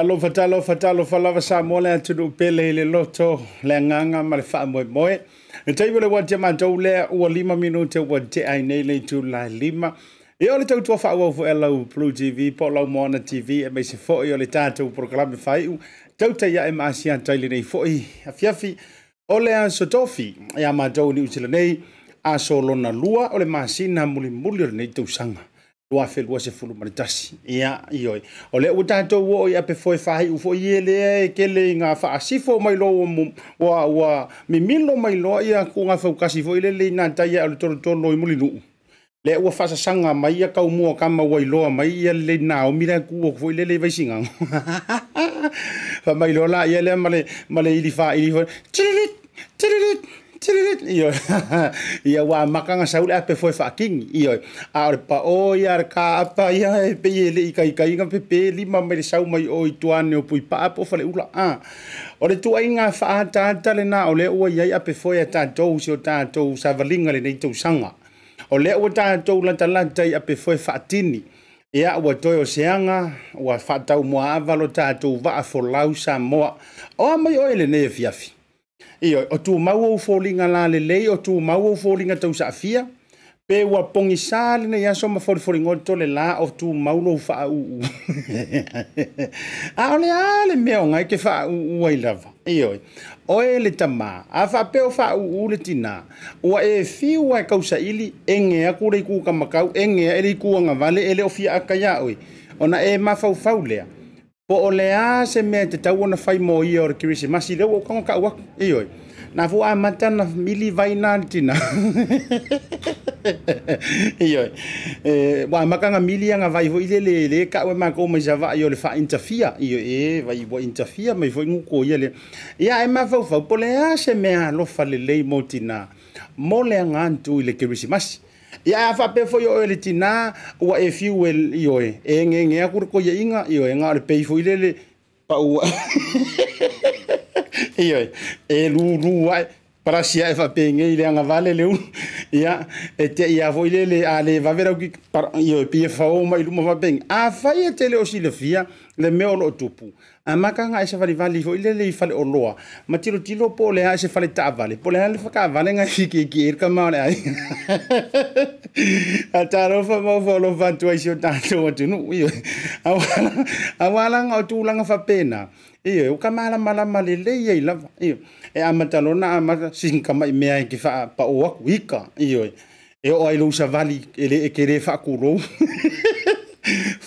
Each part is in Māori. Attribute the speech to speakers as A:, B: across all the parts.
A: alofa talofa talofalava sa mo le atunuu pele e i le loto le agaga ma le faamoemoe e taia o le uatia matou lea ua lima minute ua te a inei le itulae lia ia o le tautua faauaufoʻialau lutv po o lau mo ana tv e maise foʻi o le tatou programe faiʻu tau taia e ma asi ato ai lenei foʻi afiafi o le asotofi i a matou i niusilenei aso lona lua o le masina mulimuli o lenei tousaga lua felua se fulu ma le tasi ia ioi o le ua tatou oi a pe foe faaiʻu foʻi e lea e kele i ga faasifo mai loa ua mimilo mai loa ia ku ga faukasi foʻi ilele tai a o le tolotolo i mulinuu lea ua sanga mai ia kaumua kama ua iloa mai ia leleina omi leku foʻi lelei vaisigago faamailoa laia la ma le male ili ili fa ilifaʻili Io ia wa makanga saule ape foi fucking io ar pa o ia ka pa ia pe ile i kai kai ngam pe lima mai sau mai o i tuane o pui pa po fale ula a o le tu ainga fa ta ta le na o le o ia ape foi ta to so ta to sa valinga le nei to sanga o le o ta to la ta la ta ape foi fatini ia ua toe o seaga ua faataumoa ava lo tatou vaa folau sa moa o a mai oe lenei e fiafi Ia, o tu mau au fōlinga la lelei, o tu mau au fōlinga tau saafia, pe ua pongi sāle na yaso ma fōlifori ngon tole la o tu mau lou wha au u. a ole a le mea o ngai ke wha au u ai lava. Ia, o e le tamā, a wha pe o wha au u le tina, ua e fiu ai kausa ili, e ngea kure i kūka makau, e ngea ele i kūanga vale, ele o fia a kaya oi. Ona e mafau fau lea po o le a se mea te tau ona fai mo ia o le kirisimasi leu o kaga kauaku ioi na fu a matana mili vaina tina ioi e wa makanga mili anga vai ho ile le le ka wa mako mai java o le fa interfia io e vai bo interfia mai fo nguko ia le ia e ma fa fa pole a se mea lo fa le le motina mo le anga ntu ile kirisimasi ia a faapea foi oe le tinā ua e fiu e ioe e gege aku rekoiaʻiga ioe ga o le pei foi lele paua ioe e lūlū ae parasia e faapegei le agavale le unu ia e tea iā foʻi lele ale vave rauki ioe pia faou mai luma faapegei afai e tele o silafia le mea o loo tupu amaka ah, nga se vali vali ho ile le fale o loa ma tiro tilo po le se fale ta vale po le le fa ka vale nga ki ki ir ka ma ai ataro fa mo fo lo fa tu ai ta tu o tu nu yo awala nga tu la nga fa pena iyo u ka mala mala mali le ye la iyo e amatalo na ama sing ka mai me ai e ki fa pa o wika iyo e o ai lo sa vali ele e kere fa ku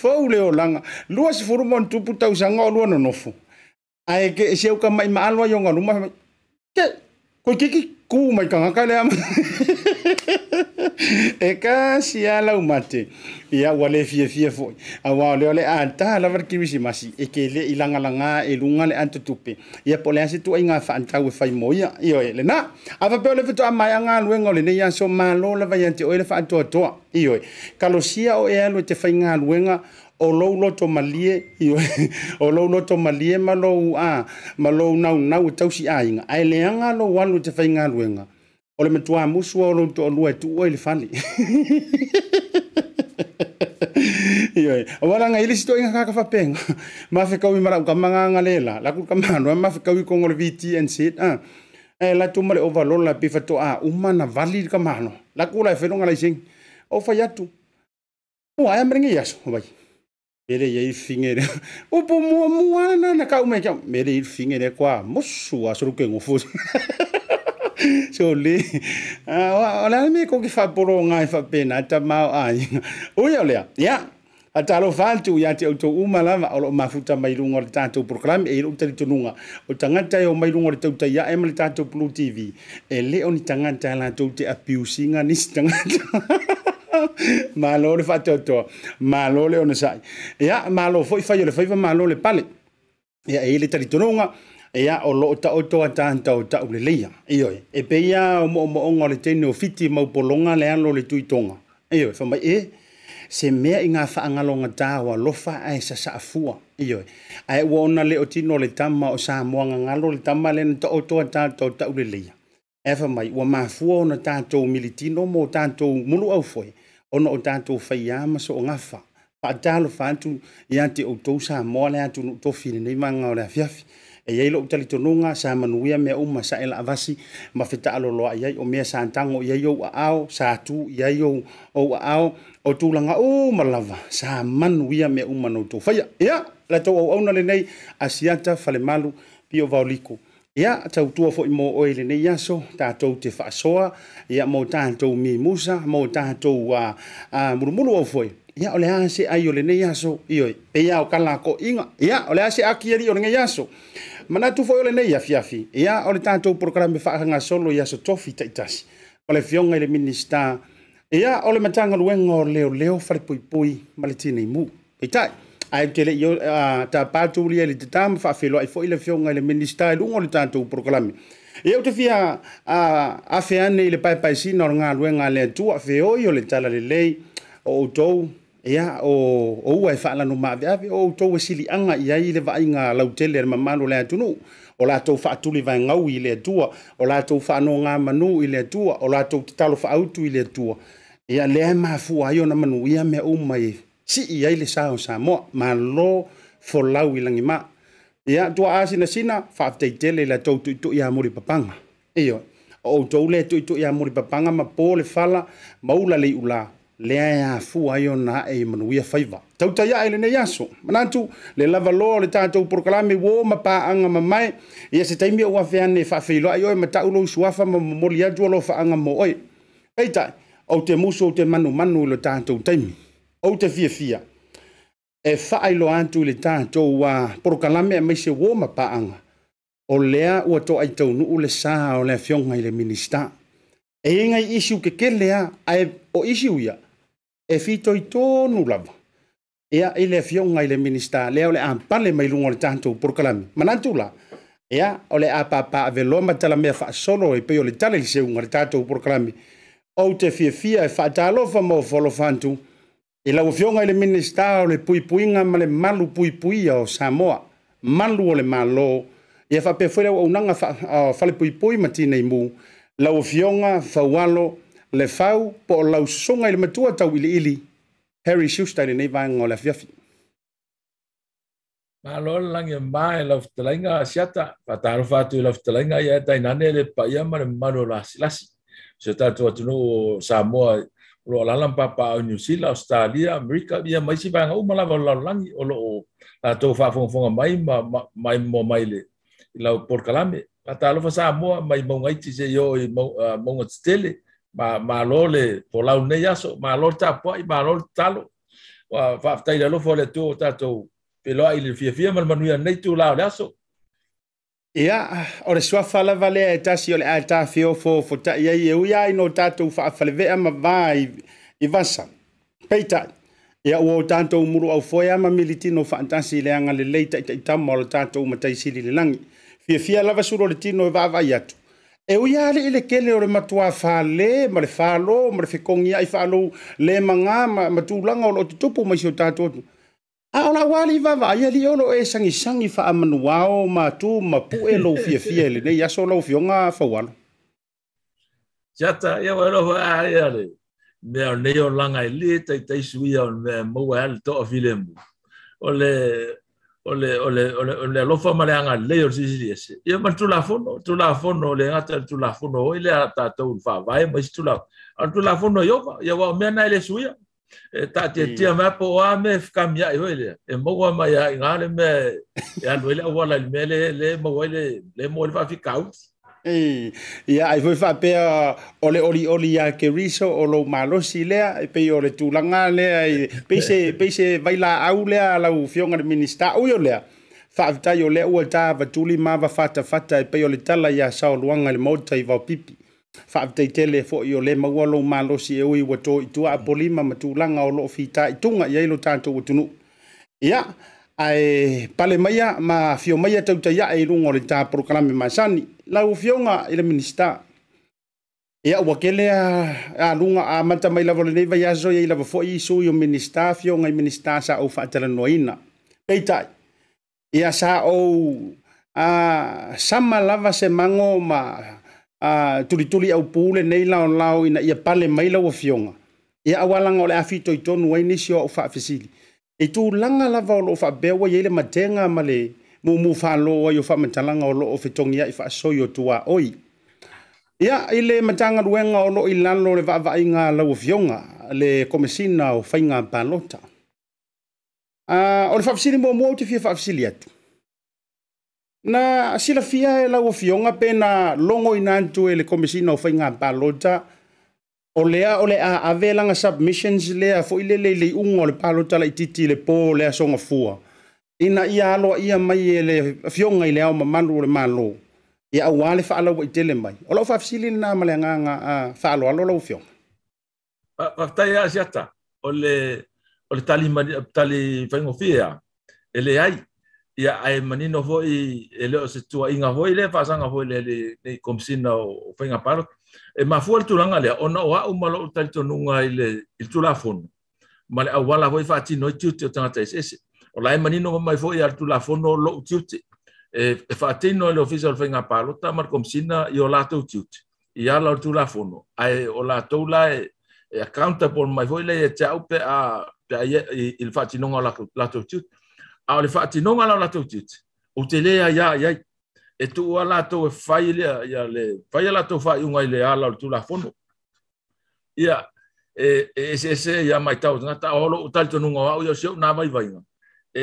A: fau leo langa. Lua si furu mon tupu tau sanga o lua nonofu. Ae ke e seo ka mai maalwa yonga luma. Ke, koi kiki kuu mai kangaka lea mai. e ka si ala umate ia ua le fie foi aua o le ole ata lava le kirisimasi e le i lagalaga e luga le atutupe ia po lea se tuaiga faantau e fai mo ia io e lenā afa pea o le fetoʻamae agaluega o lenei aso malo lava ia te oe le faatoatoa io e kalosia o ea lue te faigaluega o lou loto malie io o lou loto malie ma lou a ma lou naunau e tausiaiga ae leaga lou alu te fai faigaluega o le matua musua o lou toʻalua e tuua ai le fale ia aua laga i le sitoʻiga kaka lela laku kamano kogo le vtnc e latu ma le ovalola pe fatoauma na vali kamano laku lae feloga laisegi o fai atu ua ae malege aso vai mele figere upu muamua na na kaumekea mele figere koa mosu asolukego fosi soli o la me ko ki fa poro nga fa pena ta ma ai o ya le ya atalo fantu ya te to uma lava o mafuta mai lunga le tatou program e lo tali tununga o tangata e o mai lunga le tauta ya e le tatou blue tv e le oni tangata la tau te apiusinga ni tangata malo le fatoto malo le ona sai ya malo foi fa yo le foi malo le pale ya e le tali tununga e a o loo ta o toa tāntau ta ule leia. Ioi, e pe ia o mo mo onga le tēnu o fiti mau polonga le alo le tuitonga. Ioi, whamai e, se mea i ngā whaangalonga tāua lofa ai sa saafua. Ioi, ai ua ona le o tino le tama o sa nga ngalo le tama le to na ta o toa tāntau ta ule leia. E whamai, ua māfua ona tātou militino mo tātou mulu au foi, ona o tātou ma so o ngafa. Pātalo whātu i ate o tau sa moa le atu to tofi ni manga o le fiafi e ia loo talitonuga sa manuia mea uma sae laavasi ma fetaaloloa iai o mea sa tago iai ou aao sa tu iai ou ou aao o tulaga o ma lava sa manuia mea uma noutou faia ia latou auauna lenei asiata falemalu pio ya ia tautua foʻi mo oe i lenei aso tatou te faasoa ia mo tatou mimusa mo tatou a uh, uh, mulumulu au foi ia o le a se ai o lenei aso ioe peia o kalakoʻiga ia o le a se akiali o mana tu foi lenei ya fiafi ya, ya ole tanto program be fa nga solo ya so tofi taitas ole fionga le minista ya ole matanga luengo leo leo fa pui pui maletine mu itai ai tele yo ta pa tu li le tam fa filo ai foi le fionga le minista lu ngol tanto program ya te fia a afiane le pai pai si nor nga luenga le tu afeo yo le tala le lei o tou ia o ou ae faalanoma aveave o outou e siliaga i ai i le vaaiga lautele le mamalo le atunuu o latou faatuli vaegau i le atua o latou faanoga manū i le atua o latou tatalo faautu i le atua ia lea e mafua ai ona manuia mea uma e sii ai le sa o samoa malo folau i lagimā ia tuaā sinasina faafetaitele i latou tuʻituʻi a molipapaga ioe o outou le tuʻituʻi a molipapaga ma pō le fala maula le iʻulā le ai a fu ai ona e manu ia faiva tau tai ai le nei aso manatu le lava lo le tatou proklame wo ma pa anga ma mai ia se taimi o afia ne fa e feilo ai oi mata ulo suafa ma moli a jolo fa anga mo oi eita o te muso o te manu manu le tatou taimi o te fia fia e fa ai lo antu le tatou wa proklame mai se wo ma pa anga o lea ua toʻai taunuu ule sa o le afioga i le minista e egai isiu kekelea ae o isiu ia e fitoitonu lava ia i le afiauga i le minista lea le apale mai luga o le tatou manantula manatu la ia o le a paapaaveloa ma talamea faasolo e pei o le tale i le seuga le tatou polokalami O te fiafia e faatalofa mo folofa e i lauafioga i le minista o le puipuiga ma le malu pui o samoa malu o le mālō ia faapea foi le auaunaga matine ma la mū lauafioga walo, le fau po o lau songa ili matua tau ili ili Harry Shustain ni vanga o le fiafi.
B: Ma lola langi ma e lau fitalainga a siata, pa taro fatu lau fitalainga ia tai nane le pa ia ma le manu o lasi lasi. Se tatu atu no o Samoa lo lalam pa pa o New Zealand, Australia, Amerika, ia mai si vanga uma lava lau langi o lo o la tō whafongfonga mai ma mai mo mai le lau porkalame. Pa taro fa Samoa mai maungaiti se yo i maungatitele. Uh, ma ma lo le po la ne yaso ma lo ta po i ma lo talo wa fa ta ile lo fo le tu ta to pe lo ile fi fi ma ma nuia nei tu la yaso
A: ia ore sua fa la vale e ta si ole alta fi o fo fo ta ye ye uya i no ta tu fa fa le ve ma vai i vasa peita ia o tanto muru au fo ya ma militino fa antasi le anga le leita ta ta ma lo ta tu ma ta si le langi fi fi la va suro le tino e va va yatu e ui ale ile kele ore matua fa le ma le fa lo ma le fekongi ai fa lo le manga ma matu langa o te tupu mai siu tato tu a ola wali vava ia li olo e sangi sangi fa amanu wao ma tu ma pu e lo fia fia le ne yaso lo fio nga fa wano
B: jata ia wano fa a ia le me o neo langa i le tai tai sui au me mou e ale to o file mu o le ole ole ole ole lo fo male anga le yo si si yes yo ma tu la fo no tu la fo no le ngata tu la fo no ile ata to un fa vai ma tu la al tu la fo no yo yo wa me na ile suya e ta te ti ma po a me fka mia yo ile e mo e wa ma ya ngale me ya lo ile wa la le le mo ile le mo ile fa fi kaus
A: ia ai foi fa pe o le oli oli ya ke riso o lo malosi le ai e pe o le tu langa le ai e pe se pe se vai la au le la u fionga le minista u yo le fa vita yo le u ta va tuli ma va fata fata e pe o le tala ya sa o luanga le mota i va pipi fa vita tele fo yo le ma wa lo malosi e u i wa to i tu a polima ma tu langa o lo fita i tunga ya i lo tanto u tunu ia yeah. ae pale maia ma fio maia i luga o le ta programe masani la u i le minista ia ua kele a aluga amata mai lava lenei vaiaso iai lava foʻi isu i o minista fioga i minista sa ou faatalanoaina peitaʻi ia sa ou a sama lava se mango ma a tulituli aupū lenei laolao ina ia pale mai laua fioga ia aualaga o le a fiitoitonu ai nisi o au faafesili e tulaga lava o loo faapea ua iai le matega ma le mumu fālō ai o faamatalaga o loo fetogi ai faasoi o tuaoi ia i le matagaluega o loo i lalo le vaavaiga lauafioga le komesina o faiga palota uh, o le faafasili muamua ou te fia faafasili atu na silafia e lauafioga pe na logo ina atu e le komesina o faiga palota o lea o le a ave langa submissions lea foʻi le leilei uga o le palotala itiiti i le pō o le asogafua ina ia aloa ia mai e le afioga i le ao mamalu o le mālō ia auā le faalaua i tele mai o lau faafesili lenā ma le agaga a faaloalo lau fioga
B: faafetai a asiata o le o le tali tali e leai ia ae manino foʻi e leo se tuaʻiga foi le faasaga foi le nei komisina o faiga palota E mafua le tulaga lea ona o aʻu ma loo talitonuga i le i tulafono ma le auala foi faatino i tiute o tagata esese o lae maninoga mai foʻi tulafono o loʻu e fatino e no le ofisa o le faiga palota ma le komisina la o tulafono ae o latou la e accountable mai foʻi lei e teaʻu pe a il i le faatinoga o latou tiute a o le faatinoga la o latou tiute ya te e tu ala to e fai lea ya le fai a to faaiuga un le ala o le ya ya e ya ia maitau tagata ao loo talitonuga o au ia o seʻu na vaivaiga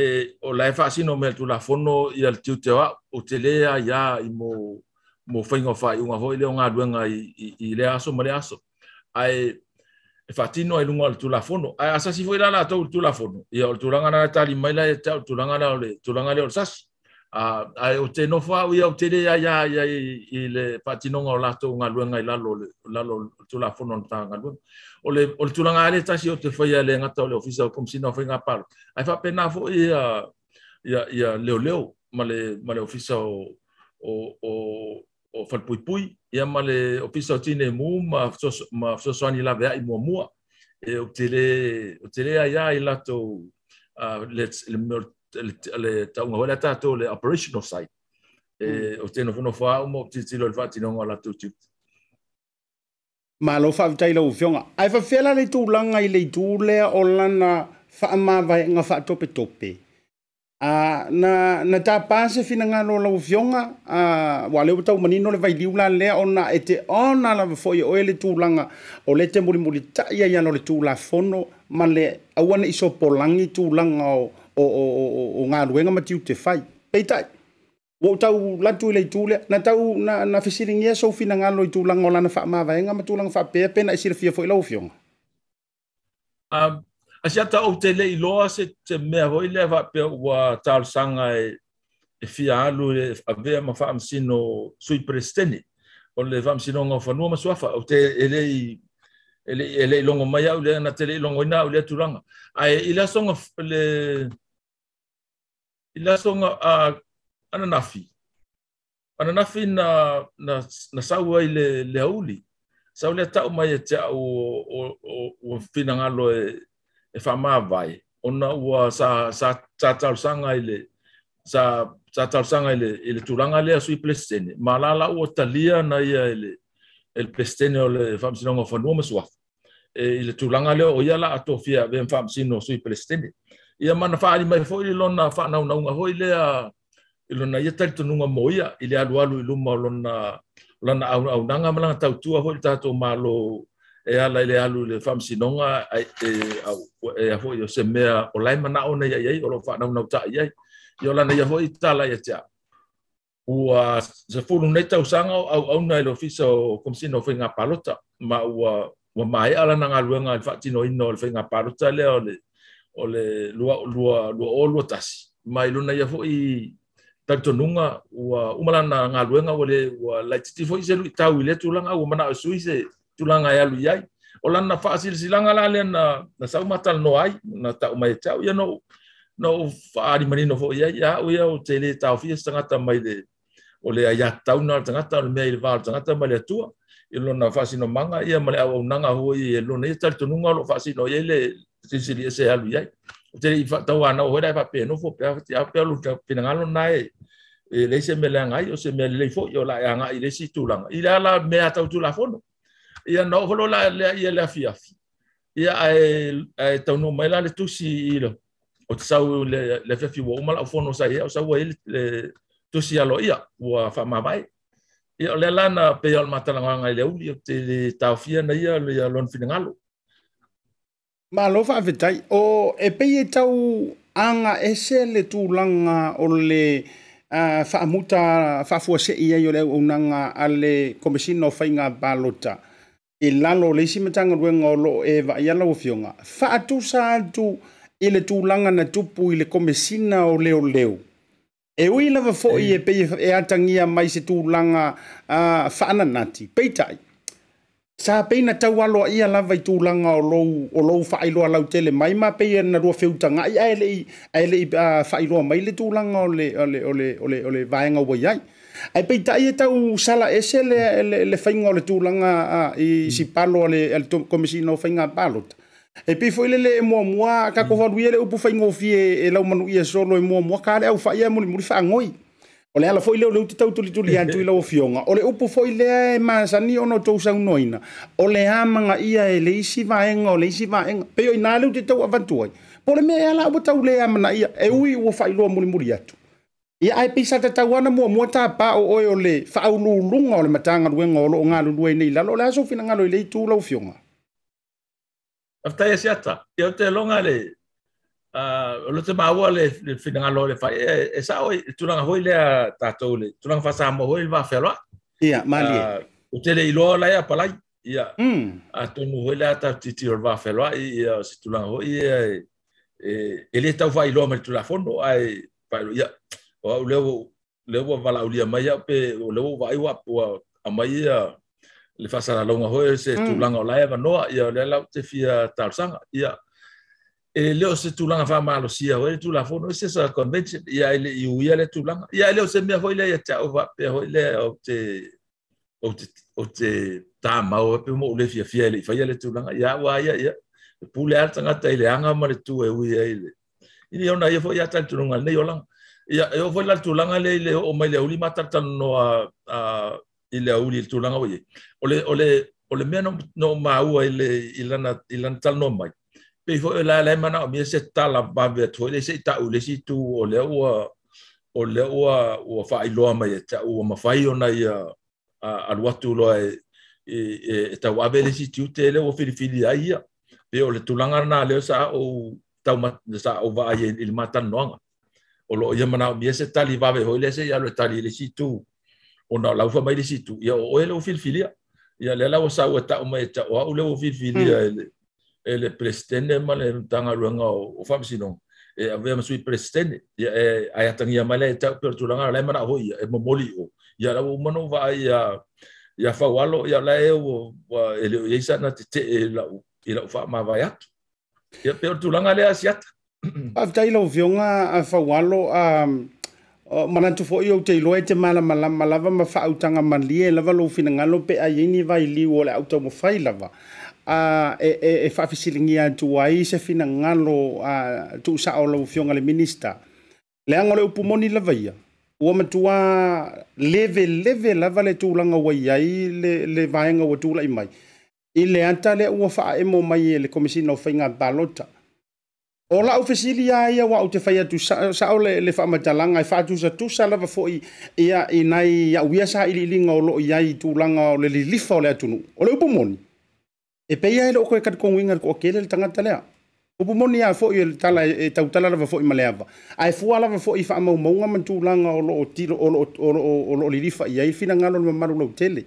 B: e o lae faasino mea le tulafono ia le tiuteu aʻu o te lē aiā i mo mo faiga o faaiuga hoʻi le un galuega i le aso ma le aso ai e faatino ai luga o le tulafono ae asasi la latou tu la ia o le tulaga na talima ai la tulaga lea le tulaga lea o a o te no fa wi o te le ya ya ya i le patinonga o la to nga luenga i lalo lalo tu la fono ta nga lu o le o tu la nga le ta si o te fa ya le nga ta le ofisa o komsi no fa nga pa ai fa pena fo i ya ya ya le le o ma le ma le ofisa o o o o fa pui pui ya ma le ofisa o tine mu ma so ma so so ni la ve ai mo mo e o te le o te le ya ya i la to a let's le le taunga wala tato le operational side e mm. o te no no fa mo ti ti lo fa ti no ala tu tu
A: malo fa vtai lo fionga ai fa fela le tu langa i le tu le olana fa ma vai nga fa tope tope a na na ta pa se fina nga lo lo fionga a wa le tu mani no le vai liu e la le ona ete ona la fo yo le tu langa o le te muli muli ta ia ia no le tu la fono ma le a wana i so polangi tu langa o o o o o o ngā ruenga mati te fai Pei tai. Wo tau lantu i leitu lea. Na tau na, na fisiri ngia e sou fina ngā loitu langa o lana wha maa vaenga matu langa wha pēa pēna isi rafia fo ilau fionga.
B: Um, Asi ata o te lei loa se te mea hoi lea wha pēa ua tāru sanga e, e fia alu e a vea ma wha amsino sui presteni. O le wha amsino ngā whanua masuafa. O te elei ele ele longo mai le na tele longo ina au turanga ai ila songa le i laso nga a uh, ananafi. Ananafi na, na, na saua i le, le auli. Sau le tau mai e te au o, o, o, o fina ngalo e, e whamaa vai. Ona ua sa, sa, sa tau sanga i le sa sa tau sanga i le, i le turanga lea sui plestene. Ma lala ua talia na ia i le, i le plestene o le whamsinonga whanua masuafu. E, I le turanga lea o iala ato fia vien whamsino sui plestene. Ma ia mana faali mai foi le lona faanaunauga hoi lea i lona ia talitonuga mo ia i le alualu i luma o lona lana aunaunaga ma hoi le tatou malo e ala i le alu le faamasinoga e, e a foi o se mea o lai manao na iaiai o loo faanaunau taʻi ai i o lana ia hoi talai atea ua sefulu nei tausaga o auauna i le ofisa o komasina o faigā palota ma ua ua ala lana galuega i le faatinoina o le faigā palota lea o le o le lua lua lua o lua tasi mai luna ia foi tanto nunga wa umalana nga luenga wale wa light ti foi selu tau ile tulanga o mana sui se tulanga ya e lu yai o lana fa asil silanga la le na na sau matal no ai na ta umai tau ya no no fa ari mani no foi ya ya o ya o tele tau fi sanga ta mai de o le ya tau na tanga ta le mail va tanga ta mai tu e lona fa sino manga ia mai au nanga ho ye lona ye tanto nunga lo fa sino ye le te se li se alu yai. Te li fa tau ana o hera fa e pe no fo pe a te a pe lu ka pe ngalo nai e le se mele ngai o se mele fo yo la ya e ngai le si tu lang. I la la me atau tu la fo no. I ya no holo la le ya e la fi a fi. I ya a e tau no mai la le tu si i lo. O te sau le le fe fi wo umala o fo no sa ia o sa wo e le tu si alo ia wa fa ma vai. I ya le la na pe yo al matalanga ngai le uli o te tau fi ana ia le ya lon fi ngalo.
A: Ma lo fa fe tai o e pe e tau anga e se le tu langa o le uh, fa muta fa fu se ia yo le unanga ale komisino fa inga balota. E lalo le si metanga rue ngolo e va ia la ufionga. Fa atu sa atu e le tu langa na tupu i le komisina o leo leo. E ui lava fo i e pe e atangia mai se tu langa uh, fa ananati. Pe tai. sa peina tau alo ia lava i tūlanga o lou, o lou whaailoa lau tele mai ma peia na rua whiutanga ai aele i, aele i uh, whaailoa mai le tūlanga o le, o le, o le, o le, o le vaenga wai ai. Ai pei tai e tau sala ese le, le, le whainga o le tūlanga uh, i mm. si palo e le, le komisina o whainga palota. E pi foi lele e mua mua, ka kofa duia le upu whainga o fie e lau manu ia solo e mua mua, ka ale au whaia e muli muli whaangoi ole ala foi leo leo te tau tuli tuli antu ila o fionga. Ole upu foi lea e maa ono tau sa unoina. Ole amanga ia e le isi vaenga, ole isi vaenga. Peo ina leo te tau avantuai. Pole mea e ala abu tau lea amana ia e ui ua fai loa muli muli atu. Ia ai pisa te tau ana mua mua taa paa o oe ole fau lulunga ole matanga luenga olo o ngalu lue nei lalo. Ole aso fina ngalo ile i tu ila o fionga.
B: Aftai e siata. Ia te longa le uh, ah, lo te maua le, le finanga lo le fai, e, e sa oi, tunanga hoi lea tātou le, tunanga fasa hama hoi le wāwhiaroa. Ia, mali e. Ah, o te le iloa lai a palai, ia, mm. a tonu hoi lea tātou titi o le wāwhiaroa, ia, si tunanga hoi, ia, e, e, e le tau fai iloa mele tunanga fondo, ai, pai, ia, o au leo, leo wa wala uli a mai a pe, o leo wa ai wa pua a mai a, le fasa la longa hoi, se mm. tūlanga o lai a manoa, ia, le lau te fia tāusanga, ia, ia, e le o se tulanga fa malo si a le tulanga fo no se sa convention ya e le i uya le tulanga ya e le o se me hoile ya cha o va pe hoile o te o te o te ta ma o pe mo le fia fia le fa ya le tulanga ya wa ya ya e pu le alta nga tai le anga ma le tu e u ya ile ini ona ye fo ya ta tulanga le yo lang ya yo fo la tulanga le le o mai le uli ma ta no a a ile uli tulanga o ye o le o le o le me no no ma u ile ilana ilan tal no mai pe fo la le mana o mia se la ba ve to le se ta u le si tu o le o o le o o fa i lo ma ta o ma fa i ona ia a lo tu lo e e ta wa ve le si tu te le o fi fi ai ia pe o le tulanga na le sa o ta ma sa o va ai il ma mata nonga o lo ia mana o mia se li ba ve ho le se ia lo ta li le si tu o na la fa mai le si tu ia o ele o fi fili ia le la o sa o ta o ma ta o le o fi fili ia ele le prestene tanga ruanga o, o famsino e a vema sui prestene e, e a yatangi ya male e ta per tu langa le mana hoia e momoli o ya la umano va ya ya fa walo ya la e o ele e le na te te e la e la fa ma va ya ya per tu langa le asiat
A: lo vionga a fa walo a um, uh, manatu fo yo te lo e te mala mala mala va ma fa utanga malie lava lo finanga lo pe a yini vai li wo le auto mo fai va a uh, e e fa e fisilingi a tua i se fina ngalo a uh, tu sa o lo fiong ale minister le ango le upumoni la vaia o ma tua leve leve la vale tu langa wa ia i le le vaenga o tu la mai i le anta le o fa e mo mai le komisi no fainga balota o la ofisili ia ia wa o te faia tu sa, sa o le le fa ma talanga fa e tu sa tu sa la va fo i ia i nai ia uia sa ili linga o lo ia i tu langa o le lilifa o le atunu o le upumoni e pe ia ile o koe katikongu inga ko kele le tangata lea. Upu moni a fo i le tala e tau tala lava fo i maleava. A e fua lava fo i wha amau maunga mantu langa o lo o o lo o lo o lo o lirifa i ai fina ngalo lima maru lau tele.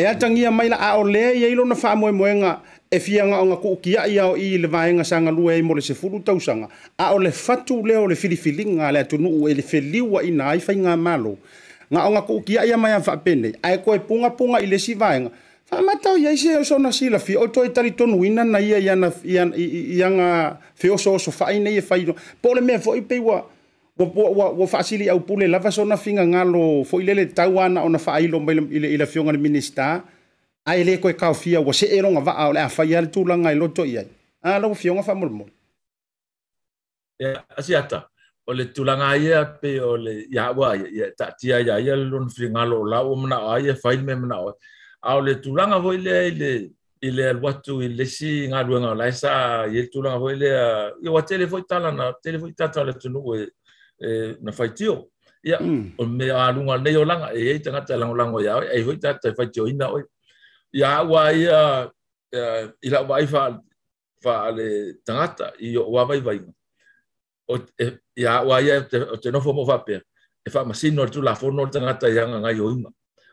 A: E atangia maila a o lea i ailo na wha amoe moenga e fianga nga o ngaku uki a i au i le vaenga sanga lua i mole se fulu tausanga. A o le fatu leo le filifilinga le atunu u e le feliwa i na ai fai malo. Nga o ngaku uki a i amaya fa apene. A e koe punga punga i le si vaenga. faamatau iai se o sona silafia o toe talitonuina na ia iana iaga feosooso faʻi nei e failo po o le mea foʻi pei ua ua faasili au pule lava sona figagalo foʻi lele tau ana ona faailo mai i le afioga le minista ae lē koe kaofia ua see loga vaa o le a fai a le tulaga e loto i ai alau afioga faamolemole
B: asiata o le tulaga aia pe o le ia aua ia taatia ia ia le lona filigalo o lau o manaʻo ai e fai me manaʻo ai au le tulanga voi le le ile al watu ile si nga duenga lai sa ye tulanga voi le ye wa tele voi tala na tele tata le tulu e na faitio ya mm. o me a lunga le yo langa e ite nga tala langa ya e voi tata faitio ina oi ya wa ya ila wai fa fa le tata i o wa vai vai o ya wa ya te no fo mo va pe e fa masino tu la fo no tangata ya nga yo ina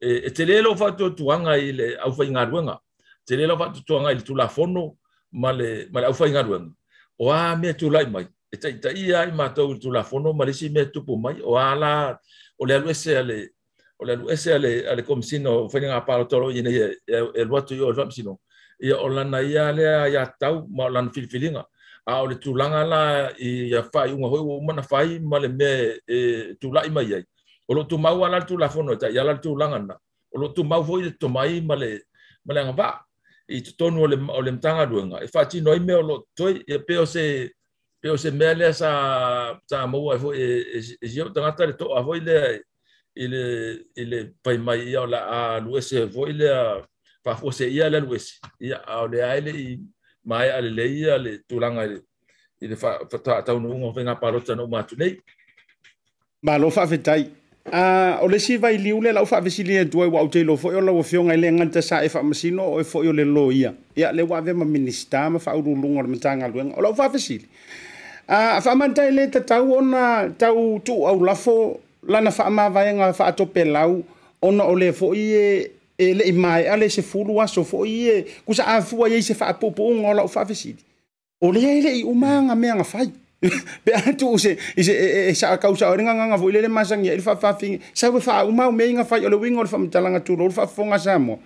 B: e, e te lelo fa to tuanga i le au fa inga ruenga te lelo fa to tuanga i tu la fono male male au fa inga ruenga o a me tu lai mai e tai tai ai ma to tu la fono male si me tu pumai o ala o le luese ale o le luese ale ale kom sino fa inga pa to ro ine e lo to yo fa sino e, e o la na ia le ya tau ma lan fil filinga a o le tu langa la i ya fa i unga ho mana fa i male me e tu lai mai ai o lo tu mau ala tu la fono ta ya la tu langa na o lo tu mau foi to mai male male nga va i to to no le o le mtanga duenga e fa ti no i me o lo to e pe o se pe o se me le sa sa mo e fo e je o e tanga tare to a foi le ile ile pai mai ya la a lu se foi le fa fo se ia le lu se ia a le a ile mai ale le ia le tu langa ile ile fa fa ta ta no ngo venga parota no ma tu nei
A: ma lo fa fetai a o le si vai liu le lau fa vesili e tuai wau teilo fo o lau fionga le nganta sa e fa masino o e fo o le loia ia le wa ve ma minista ma fa uru lunga ma tanga luenga o lau fa vesili a fa man tai le ta tau ona tau tu au lafo lana fa ma vai nga fa to pelau ona o le fo i e e le mai ale se fulu aso fo i e kusa afua ye se fa popo nga lau fa vesili o le ile i umanga me nga fai pe atu se ise e, e, e, e sa ka usa renga nga vo ile masa ngia il fa fa fing sa we fa uma me nga fa ole wingo fa mtalanga tu lo fa fonga samo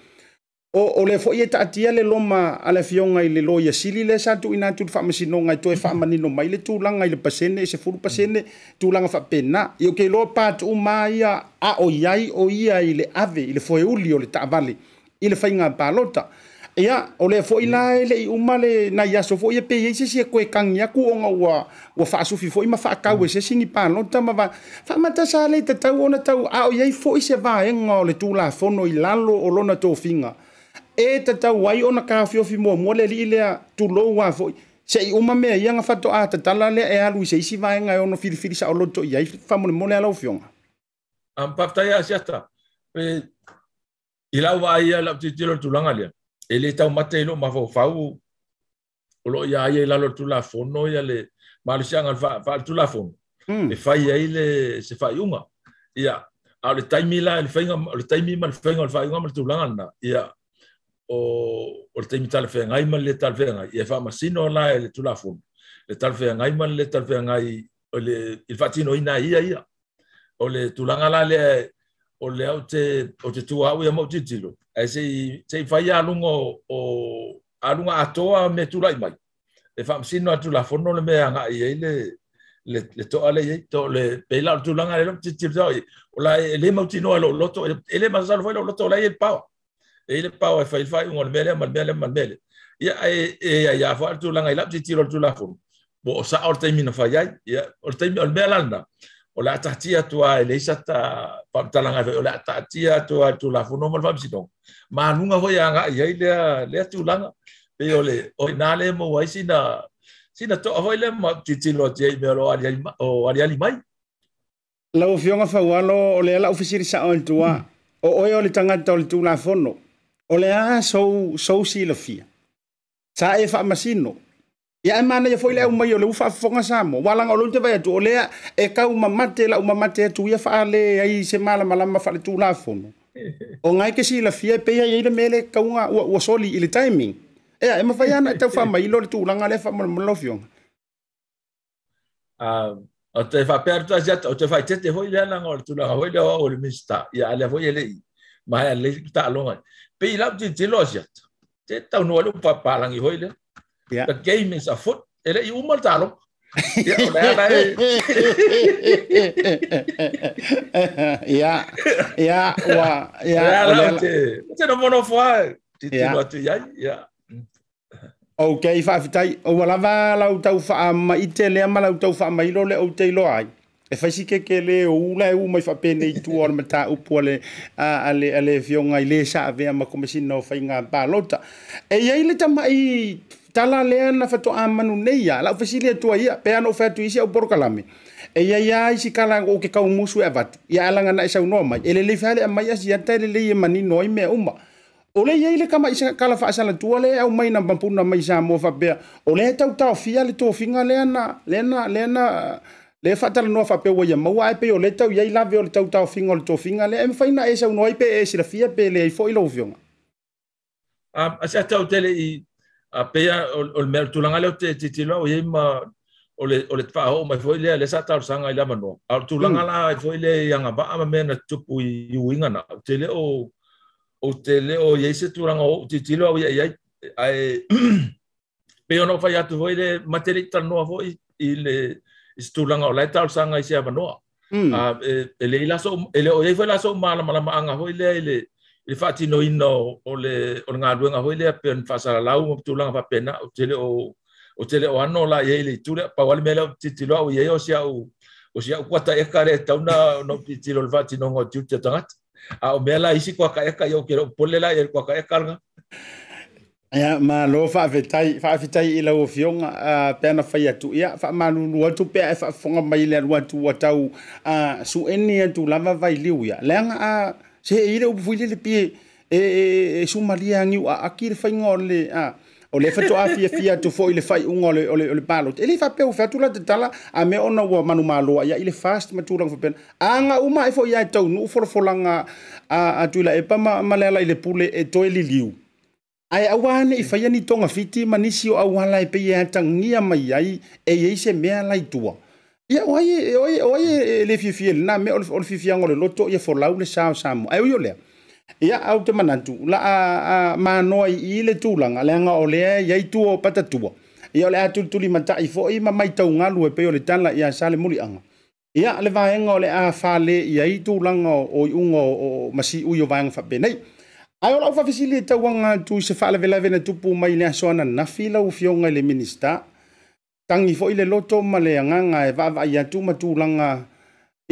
A: o o le fo ye tatia le loma ala fionga ile lo ye sili le sa tu ina tu fa masino nga tu fa manino mai le tu langa ile pasene se furu pasene tu langa fa pena yo ke lo pat uma ia a o yai o ia ile ave ile fo e uli o le tavale ile fa inga palota ia o le foʻi la e leʻi uma le nai aso foʻi e peiai sesia e koe kagi aku oga ua ua faasufi foʻi ma faakau e sesigi palota ma faamatasa lei tatau ona tau ao foʻi se vaega o le tulafono i lalo o lona tofiga e tatau ai ona kafiofi muamua le alii lea tulou a foʻi seʻi uma mea iaga fatoʻā tatala lea e alu i se isi vaega e ono filifili saʻoloto i ai faamolemole alaufioga
B: am asiata e, i lau vaai ia titilo tulaga lea e le tau mata lo ma fau fau o lo ia ia e lalo tu la fono ia le ma le sianga fa fa tu la fono hmm. e fai ai le se fai unga ia a le taimi la le fai le taimi ma le fai le fai unga ma tu langa na ia o o le taimi tal fai ngai ma le tal fai ngai e fa ma sino la el tu la fono le tal fai ngai ma le tal fai ngai o le il fatino ina ia ia o le tu langa la le o le au te o te tu au ia mo titilo ai se se fai alungo o toa atoa me tu lai mai e fa tu atu la fono le me anga i le le le to ale to le pela tu langa le titilo o la le mo tino lo loto ele ma sa lo loto la el pao ele pao e fai fa un mele mal mele mal mele ya e e ia fa tu langa i la tu la fono bo sa orte mina fai ia orte ola tahtia tu a le isa ta pa talanga ve ola tahtia tu a tu la fu no mal fam sino ma nu nga hoya nga ye le le tu langa pe ole o na le mo wa sina sina to ho le ma ti je me lo ali o ali ali mai
A: la o fiona fa lo ole la ofisir sa on tu a hmm. o o ole tanga to tu la fu ole a so so si lo fi sa e fa ma ia dạ. e mana ia foi le aumai e à, o le ufaafofoga sa mo ualaga o lou te vai atu o lea e kau mamate laʻu mamate atu ia faale ai se la faaletulafono o gai ke silafia e pei ai ai le mea le kauga uaua soli i le timing ea e mafai ana e taufaamailo le tulaga lea faamalamalaloafioga
B: o te faapea le tuasiata o te faitete hoi le alaga o le tulaga e hoi le oao o le misita ia alea foi e leʻi ma ea le taaloga pei lau titilo asiata te taunoa leu paapalagi hoi lea Yeah. The game is afoot. Ere i umal talo. Ya.
A: Ya. Ya. Wa. Ya. Ya. Ya. Ya. Ya. Ya.
B: Ya. Ya. Ya. Ya.
A: Ok, whaafitai. O walawa lau tau wha ma i te lea ma lau tau wha ma i lole o te loa ai. E whaisi ke ke le o ula e umai whapene i tua ona mata upua le a, a le, a le fionga i le sa avea ma komesina o whainga balota. E iei le tama i tala lea na fato amanu nei ia la ofisi le tua ia pe ana ofatu isi au porokalame e ia ia isi kala o ke kau musu e avatu ia alanga na isau no mai ele le fale amai asi anta ele le mani noi me uma ole ia ile kama isa kala fa asala tua le au mai na bampuna mai sa mo fa pe ole tau tau fia le to finga le na le na le na le fa tala no fa pe wa ia mau ai pe ole tau ia ila ve ole tau tau finga ole to finga le em e faina esa no ai pe e sira fia pe le fo ilo vionga
B: um, a sa tau tele i apea o le mea tulanga le te este titilo o ma o le o le fa o mai foi le le sa tar sanga ila mano a ah, tulanga la foi le yanga ba ama me na tupu yuinga na te le o o te le o este ye se tulanga mm. ah, eh, o titilo o ye ai pe no fa ya tu foi le materi tar no foi i le tulanga o le tar sanga i se mano a ele ila so ele o ye foi la so mala mala ma anga foi le le fati no ino o le o nga ruenga hoi le pe fa sala lau mo tulanga fa pena o tele o o tele o ano la ye le tule pa wal mela titilo o ye o sia o o sia o kwata e kare tauna no titilo le fati no ngo tute tangat a o mela isi kwa ka e ka yo kero pole la e kwa ka e kalga
A: ya ma lo fa vetai fa vetai ila o fiong a pena fa ya tu ya fa ma lu lu tu pe fa fonga mai le lu tu watau a su eni e tu lava vai liu ya lenga a se e ire upu le pie e e e sumalia ngi a akir fai ngole a o le fetu afia fia tu foi le fai un ole ole ole balot ele fa peu fetu la tala a me ona wa manu malo ya ile fast ma tu lang fo pen anga uma e fo ya tau nu fo fo langa a a tu la e pa ma ma le la ile pule e to ele liu ai a wan e fa ya ni tonga fiti manisi o a wan la e pe ya e tangia mai ai e ye se me la i tua ia o ai o ai o ai le o le fiafiaga o le loto ia folau le sao samo ai o lea ia au te manatu la a, manoa i le tulaga le anga o lea iai tuo patatua ia o le a tulituli matai foʻi ma mai taugalu e pei o le tala ia sa le muliaga ia le vaega o le a fale iai tulaga o i uga o masiʻui o vaega faapenei ae o laʻu faafesili e tauaga tu i se faalavelave na tupu mai le nafi lau fioga i le minista tangi fo ile loto male nga nga e vava ia tu matu langa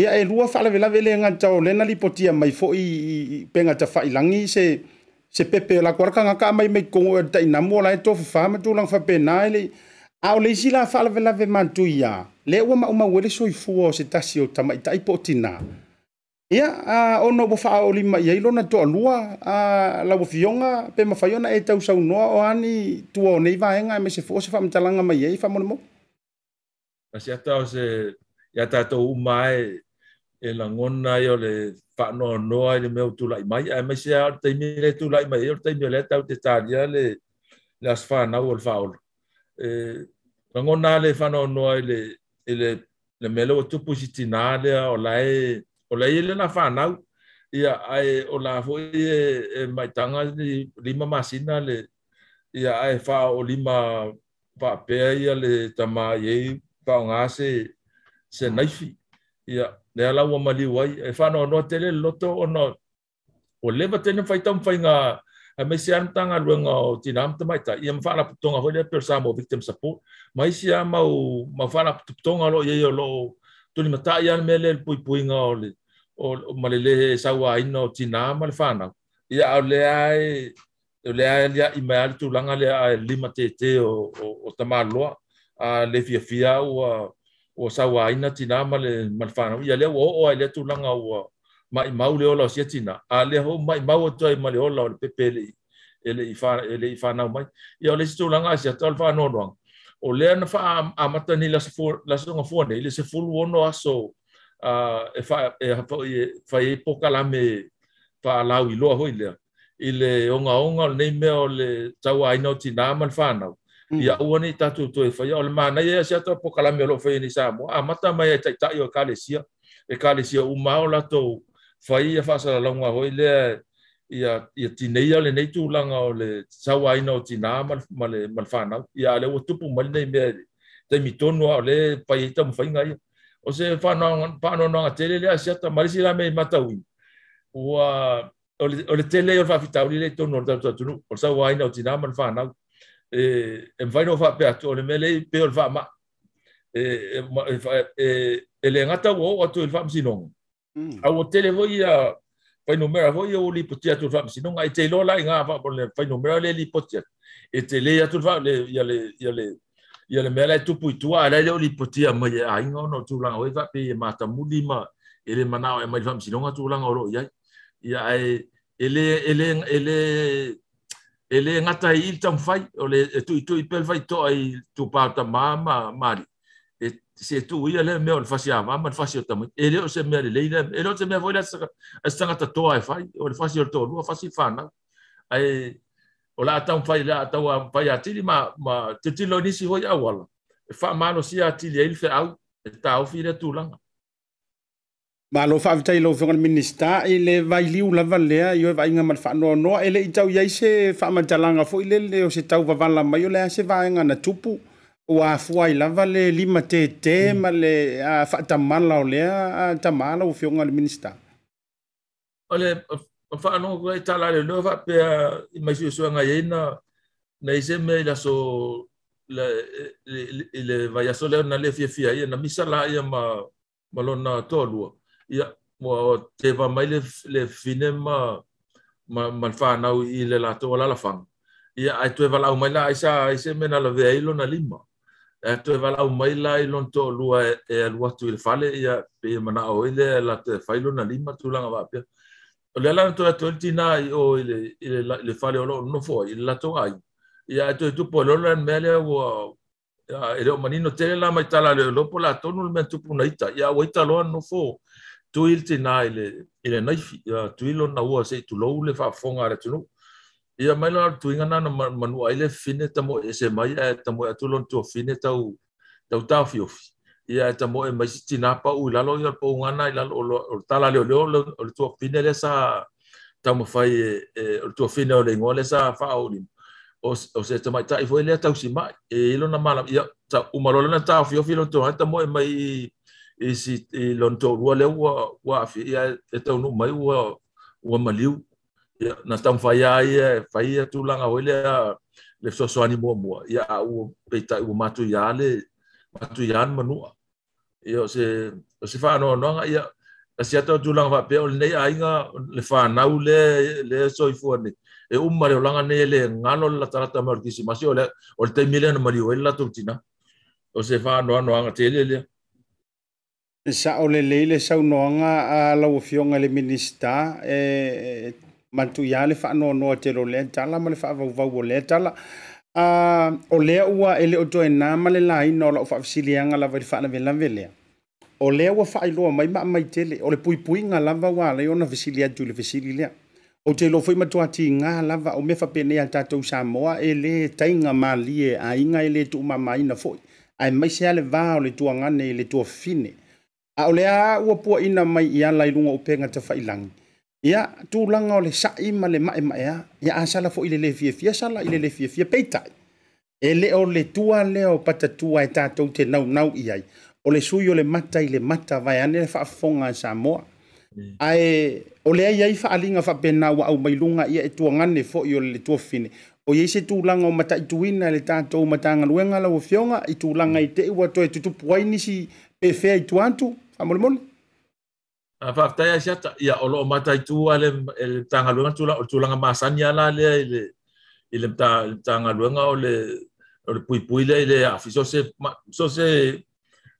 A: ia e rua fa lave lave le nga tau lena li potia mai fo i penga ta fa ilangi se se pepe la korka nga ka mai mai kongo e tai namo la e tofu fa matu lang fa pe na ele au le isi la fa lave lave matu ia le ua ma uma wele soifuo se tasio tamai tai potina ia ia yeah, uh, ona ua faaolima i ai lona toalua a uh, lauafioga pe mafai ona e tausaunoa o ani tua o nei vaega e, e, e, e mai se foo se faamatalaga mai ai faamolemou
B: asiata o se ia tatou uma ae e lagona ai o le faanoanoa i le mea utulai mai ae mai se a le taimi le tulai mai ai o le taimi o lea tau te talia le le asafanau o le faaolo e lagona a le faanoanoa i le i le le mea lau atupu isitinā lea o lae o lei le na fanau ia ai o la fo e, e mai tanga ni lima masina le ia ai fa o lima pa pe ia le tama ye pa nga se se naifi ia le ala wa mali wai e fa no no tele loto o no o le ba tene fa tam fa nga a me sian tanga luenga o tinam te mai ta ia mfala putonga ho le per samo victim support mai sia mau mafala putonga lo ye lo tuni mata ia mele pui pui nga o le o malele e sa wa ina o tina ma le ia o le ai o e ia i mai al tu langa le ai lima te te o o, tama loa a le fia fia o a o sa wa tina ma le ma ia le o o ai le tu langa o ma i mau le ola o sia tina a le ho mai mau o i ma ola o le pepe e le ele i fa e ele i fa na mai ia le tu langa sia tol fa no no o le na fa amata ni la se fu la se nga fu ne ile aso e fa e fa e fa e poka la me fa la wi lo ho ile ile onga onga le me o le tau ai no ti na man fa na mm. ia o e e ni ta tu tu e fa yo le ma na ye sia to poka la me lo fa ni sa mo a mata mai ta ta yo ka le sia e ka le sia u ma o la to fa ia fa longa ho ile ia ia ti nei ale nei tu langa o le tau ai no ti na man man le man fa na ia le o tu pu nei me te mitonu o le pa ye ta mo fa o se fa no no tele le asia ta marisi la me mata u wa o le tele o fa fita u le to norda to tu o sa wa ina tina man fa na e e vai no fa pe atu le mele pe o fa e, e, ma e e e le ngata wo o tu fa e msinong mm. a o tele vo ia fa no mera vo ia o li potia tu fa msinong ai te lo la nga fa le fa no mera le li potia e te le ia tu fa le ia le ia le, ya le ia le mea lai tupu i tua alai leo lipotia mai e aiga ona o tulaga oe faape e matamuli ma e le manao e mai e le faamasinoga tulaga o loo iai ia ae ele ele ele ele ngata i il tam fai o le tu e tu i pel fai to ai tu pa ta ma ma ma e se tu i ele me on fasi ama ma fasi o tam ele o se me le leida ele o se me voila sa e sa ngata to ai fai o le fasi o to lu fasi fa o la tau fai la tau a fai atili ma ma te tilo nisi hoi au ala e fa mano si atili e ilfe au e tau fi le tūlanga
A: Ma lo fa vitai lo fengan minista i le vai liu la valea i oe vainga mal fa no no ele i tau iai se fa matalanga fo i le le o se tau vavala mai o le a se vaenga na tupu o a fua i lava le lima te te ma le a fa tamala o lea a tamala o fengan minista.
B: O le ma fa no ko ta la le nova pe imagination nga yena na ise me la so le le vaya sole na le fia fia ya na misala ya ma malona tolua ya mo te va mai le le fine ma ma ma fa na i le la to la fa ya ai to va la mai la isa ise me na le ve ilo na lima e to va la mai la i lon to lua e lua tu le fale ya pe mana o ile la te failo na lima tu la va pe o le ala to to tina i o le le le fale o no fo i la to ai ya to tu po lo le mele wo ya e o manino te la mai tala le lo po la to no le tu puna ita ya wo ita lo no fo tu il tina i le i le nai fi ya tu il na wo se tu lo le fa fo ngare tu no ya mai la tu ingana na manu ai le fine ta mo e se mai e ta mo e tu lo tu fine ta u ta u ta fi ia e tamo e maisi tina pa u lalo i alpo ungana i lalo o tala leo leo o le tua fine le sa tamo fai e, e, o le tua fine o le ingo le sa faa o limo o se tamai ta i fo e lea tau si mai e ilo na mala ia ta umarole na ta fio fi lonto hai tamo e mai i si i e lonto rua leo ua ua afi ia e tau nu mai ua ua maliu na tamo fai a ia fai a tu langa o lea le fso soani mua mua ia a ua peita ua matu i ale ia mauia lmanua o se fanoanoagaia asiatatulaga faapea o lnei aiga le fanau lle soifuanei e umma leolaga nei le galo llatalata m lsimasio le taimilenamaliuai llatlutina o se fanoanoaga telialea
A: saʻo lelei le saunoaga a laua fioga i le minista e, e, matuiā le faanoanoa teloolea tala ma le faavauvau o lea tala a ah, o lea ua e le o toe nā ma le laina o la'o fa'afesiliaga lava i le fa'alavelave lea o lea ua fa'ailoa mai ma'amaitele o le puipuiga lava uā lai ona fesili atu i le fesili lea ou te lofo'i matuatigā lava o mea fa'apenei a tatou samoa e lē taiga malie aiga e lē tu'umāmāina fo'i ae maise se le vā o le tuagane i e le fine a o le a ua puaʻina mai i ala i luga upega tafa'ilagi ia tulaga o le saʻi ma le maʻemaʻea ya. ia asala foʻi i le lefiafia sala i le lefiafia peitaʻi e lē o le tua lea o patatua e tatou te naunau i ai o le sui o le mata i le mata vae ane le faafofoga a samoa mm. ae o leai ai faaaliga faapena ua aumailuga ia e tuagane foʻi o le le tuafine o iai se tulaga o mataʻituina le tatou matagaluega lauafioga i tulaga i teʻi ua toe tutupu ai nisi pefea i tu atu faamolemole
B: a fakta ya ya olo mata ale el tanga luenga la o tulanga ya la le ile ile ta tanga luenga ole ole pui pui le ile afiso se so se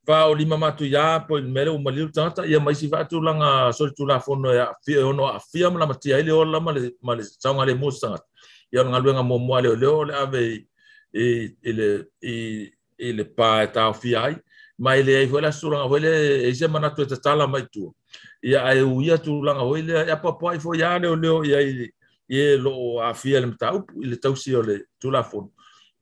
B: fa o lima matu ya po il mele o tata ya mai si fa tulanga so tula fono ya fi matia ile ola male male tsanga le musa ya nga luenga mo mo ale ole ave ile le ile pa e ta fi ai mai le foi la suranga foi le tala mai tu ia ai u ia tu langa o ile ia papa i fo ia ne o leo ia i lo a fia le tau le tau si o le tu la fo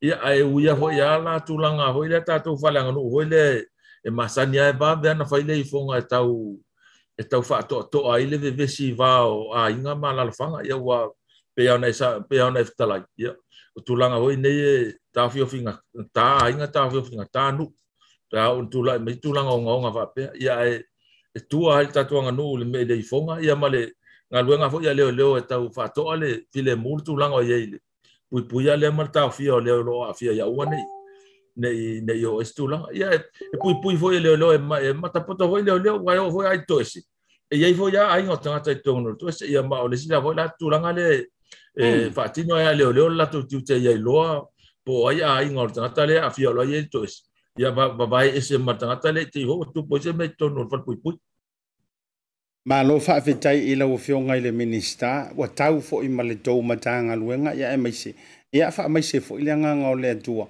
B: ia ai u ia fo ia la tu langa o ile ta tu falanga no o ile e masani ai ba be na faile i fo nga e tau e tau fa to to ai le ve vesi va o a inga mala la fanga ia wa pe ia na e sa pe ia na e ftala ia o tu langa o ne ta fio finga ta inga ta fio finga ta nu ta o tu la me tu langa o nga va pe ia e e tua hal tatu anga nu le mele i fonga ia male nga luenga fo ia leo leo e tau fa to ale file multu lango ia ile pui pui ale mar ta fia leo lo a fia ia uane nei nei o estu la ia e, e pui pui fo ia leo leo e ma e ma ta poto fo ia leo leo wa yo fo ia to esi e ia fo ia ai ngota ta to no to esi ia ma o le sina fo la tu langa le e fa hmm. tino ia leo leo la tu tu te ia lo po ia ai ngota ta le a fia lo ia to esi ia va va vai e se matangata le te ho tu po se me tono fa pui pui
A: ma lo fa fe tai i lo fionga i le minista wa tau fo i male tau matanga luenga ia e mai se ia fa mai se fo i le nganga o le tua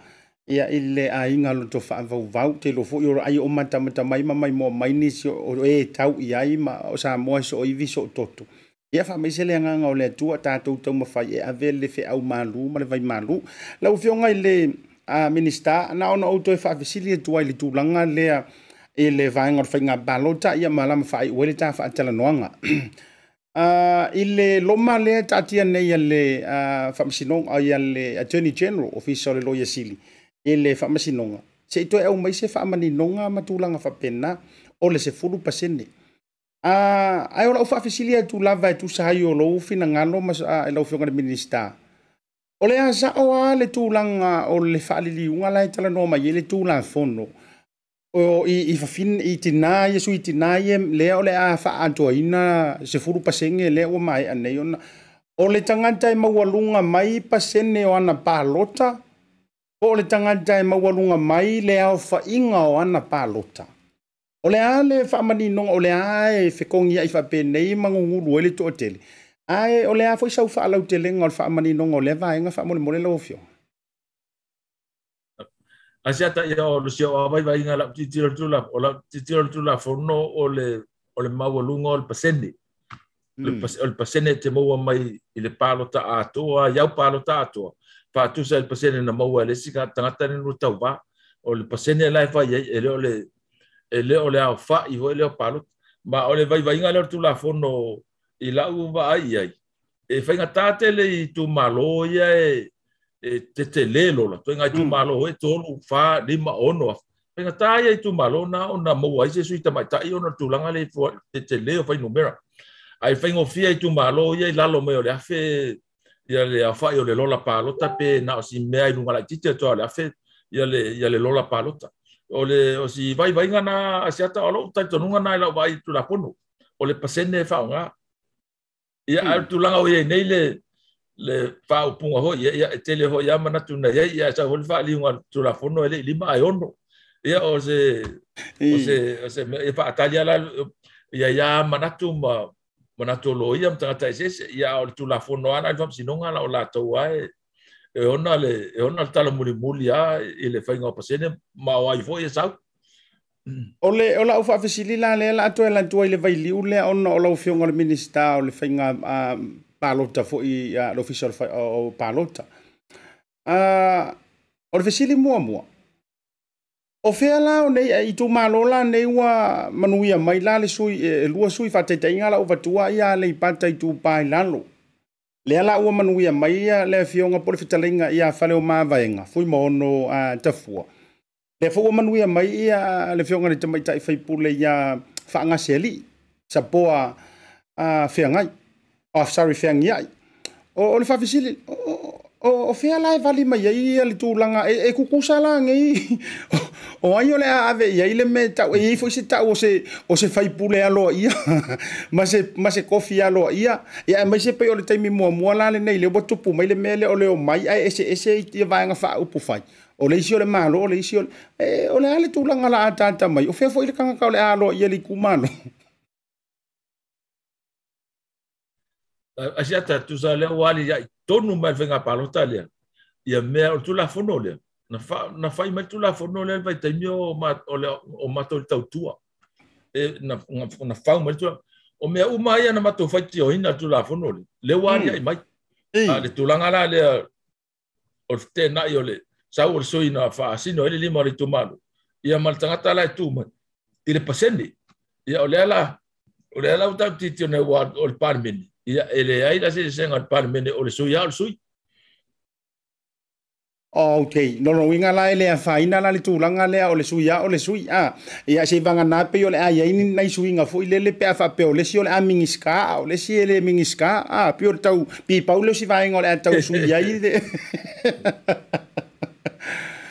A: ia i le aiga lo tofaa vauvau telo foʻi o ai o matamatamai ma mai moa maini si o e tau i ai ma o sa moa so o ivi so o toto ia faamaise le agaga o le atua tatou taumafai e ave le feʻau malu ma le vai malu lauafioga i le a minista ana ona outou e faafesili atu ai le tulaga lea i le vaega o le faiga balota ia ma lama faaiʻu ai le tafaatalanoaga uh, ah, i le loma lea taatia nei a le uh, ah, faamasinoga ia le attorney general office le loia sili e i le faamasinoga seʻi toe au mai se faamaninoga ma tulaga faapena o le sefulu pasene a ah, ae o laʻu faafesili atu lava e tusahai o lou finagalo ma uh, e laufioga le minista O le a saʻo a le tulaga o le faaliliuga lae talanoa mai ai le tulafono whono. O i, i whawhin i i tina e lea o le a faaatoaina sefulu pasege lea ua maeʻa nei ona. O le tagata e maualuga mai pasene o ana palota po O le tagata e maualuga mai lea o whainga o ana palota O le a le faamaninoga o le a e whekongi a i whapenei ai le toʻatele ae o le a foi sau faalau o le faamaninoga o le avaega faamolemole lau ofioga
B: asia ta ia o lusia o avai vai nga la titiro la o la titiro tu la fono o le o le mau o mm. le pasene o le pasene te mau mai i le palo ta atoa iau palo ta atoa pa tu sa e le pasene na mau le sika tangata ni no o le pasene la fa ye ele ole le ele o le e fa e palo ma ole le vai vai nga le i lau wa ai ai. E whainga tātele i malo e, e te te lelo la. Mm. Tuenga malo e eh, tolu lima ono a. Whainga tāia i tū malo nā o nā se o le te te leo whainu mera. Ai whaingo fia i tū i meo le afe ia le awhai o le lola pālota pe na o si mea i lunga lai tite toa le afe ia le, ia le lola pālota. O le o si vai vai nā asiata o lo tai tonunga nai i vai tu la pono. O le pasene fa ia al autulaga o iai le le faaupuga hoi ia ia tele este hoi a manatu na ai ia sau le faaliuga tulafono e lima o se o e faatali ala manatu manatu le ana le e le e a le faiga pasene ma o ai
A: ole ola ufa fisili la le la to la to ile vai li ule on ola ufi on le minister o le fainga a palota fo i a le official o palota a ole fisili mo mo o fe ala o nei i tu malola nei wa manuia mai la le sui e, e lua sui fa te tainga la ufa tua ia le ipata i tu pai lalo le ala ua manuia mai ia le fionga polifitalinga ia fale o mawaenga fui maono a tafua a le fo ma nu ya mai ya le fo ngani tmai tai fai pu le ya fa nga seli sa po a a fe ngai of oh, sorry fe ngai o o le fa fisili o o fe la vali mai ya ya le tu langa e ku e ku sa la ngai o ai ole ave ya ile me ta e fo se ta o se o se fai pu le alo ia ma se ma se ko fi alo ia ya e ma se pe o le taimi mo mo la le nei le botu pu mai le mele o le o mai ai ese ese ti va nga fa u pu fai o le isi o le malo o le isi o le e eh, o le ale tulaga la a tata mai o fea foʻi le kagaka o le a aloa ia le ikumalo
B: asia tatusa lea ua ale iaʻi tonu mai le faigapalota lea ia mea o le tulafono lea na fai mai tulafono lea le vaitaimi o matou le tautua na fau mai tula o mea uma ia na matou faitioina tulafono le hmm. le ua ale iaʻi mai le tulaga la lea o le fetenai o le sau o soi na fa sino ele lima ri ya ia mal tangata la tu mai i le ia o ala o ala uta titi ne wa o le parmeni ia ele ai la se senga o le parmeni o sui al sui
A: no no winga la ele ina la le tulanga le o le ole o le sui a ia se vanga na pe ole le ai ai nai nga fo ile le pe fa pe ole si o le amingiska o si ele mingiska a pior tau pi paulo si vainga o le tau suia de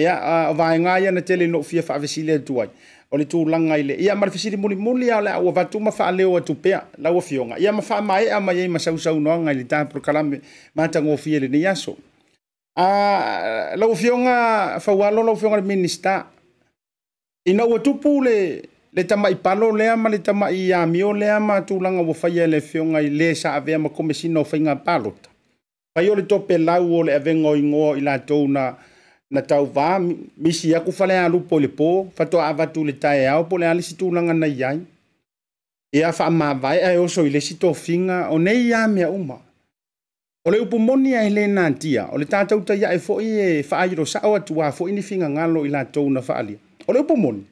A: ia o ya na tele no fia fa vesile tu ai o le tulaga i ile ya mar le muli muli ya le aua tu ma fa le faaleo atu pea laua fioga ya ma fa mai a mai ma sa usa uno nga pro kala ma ta ngo fia le taprokalame matagofia i lenei aso a fa wa lo lo fioga le minista ina tu pule le le tamaʻi palo le ama le ya tamaʻi iamio lea ma tulaga fa ya le fioga ile sa ave ma komisi no fa nga palo fai o le topelau o le avega oigoa i latou na na tauvā misi aku falealu i le pō fatoaavatu le taeao po le a le situlaga nai ai ia faamavae ae oso i le sitofiga o nei ia mea uma o le upu moni ai lē na atia o le tatou taiaʻe foʻi e faailosaʻo atuā ā foʻi ni figagalo i latou na faaalia o le upu moni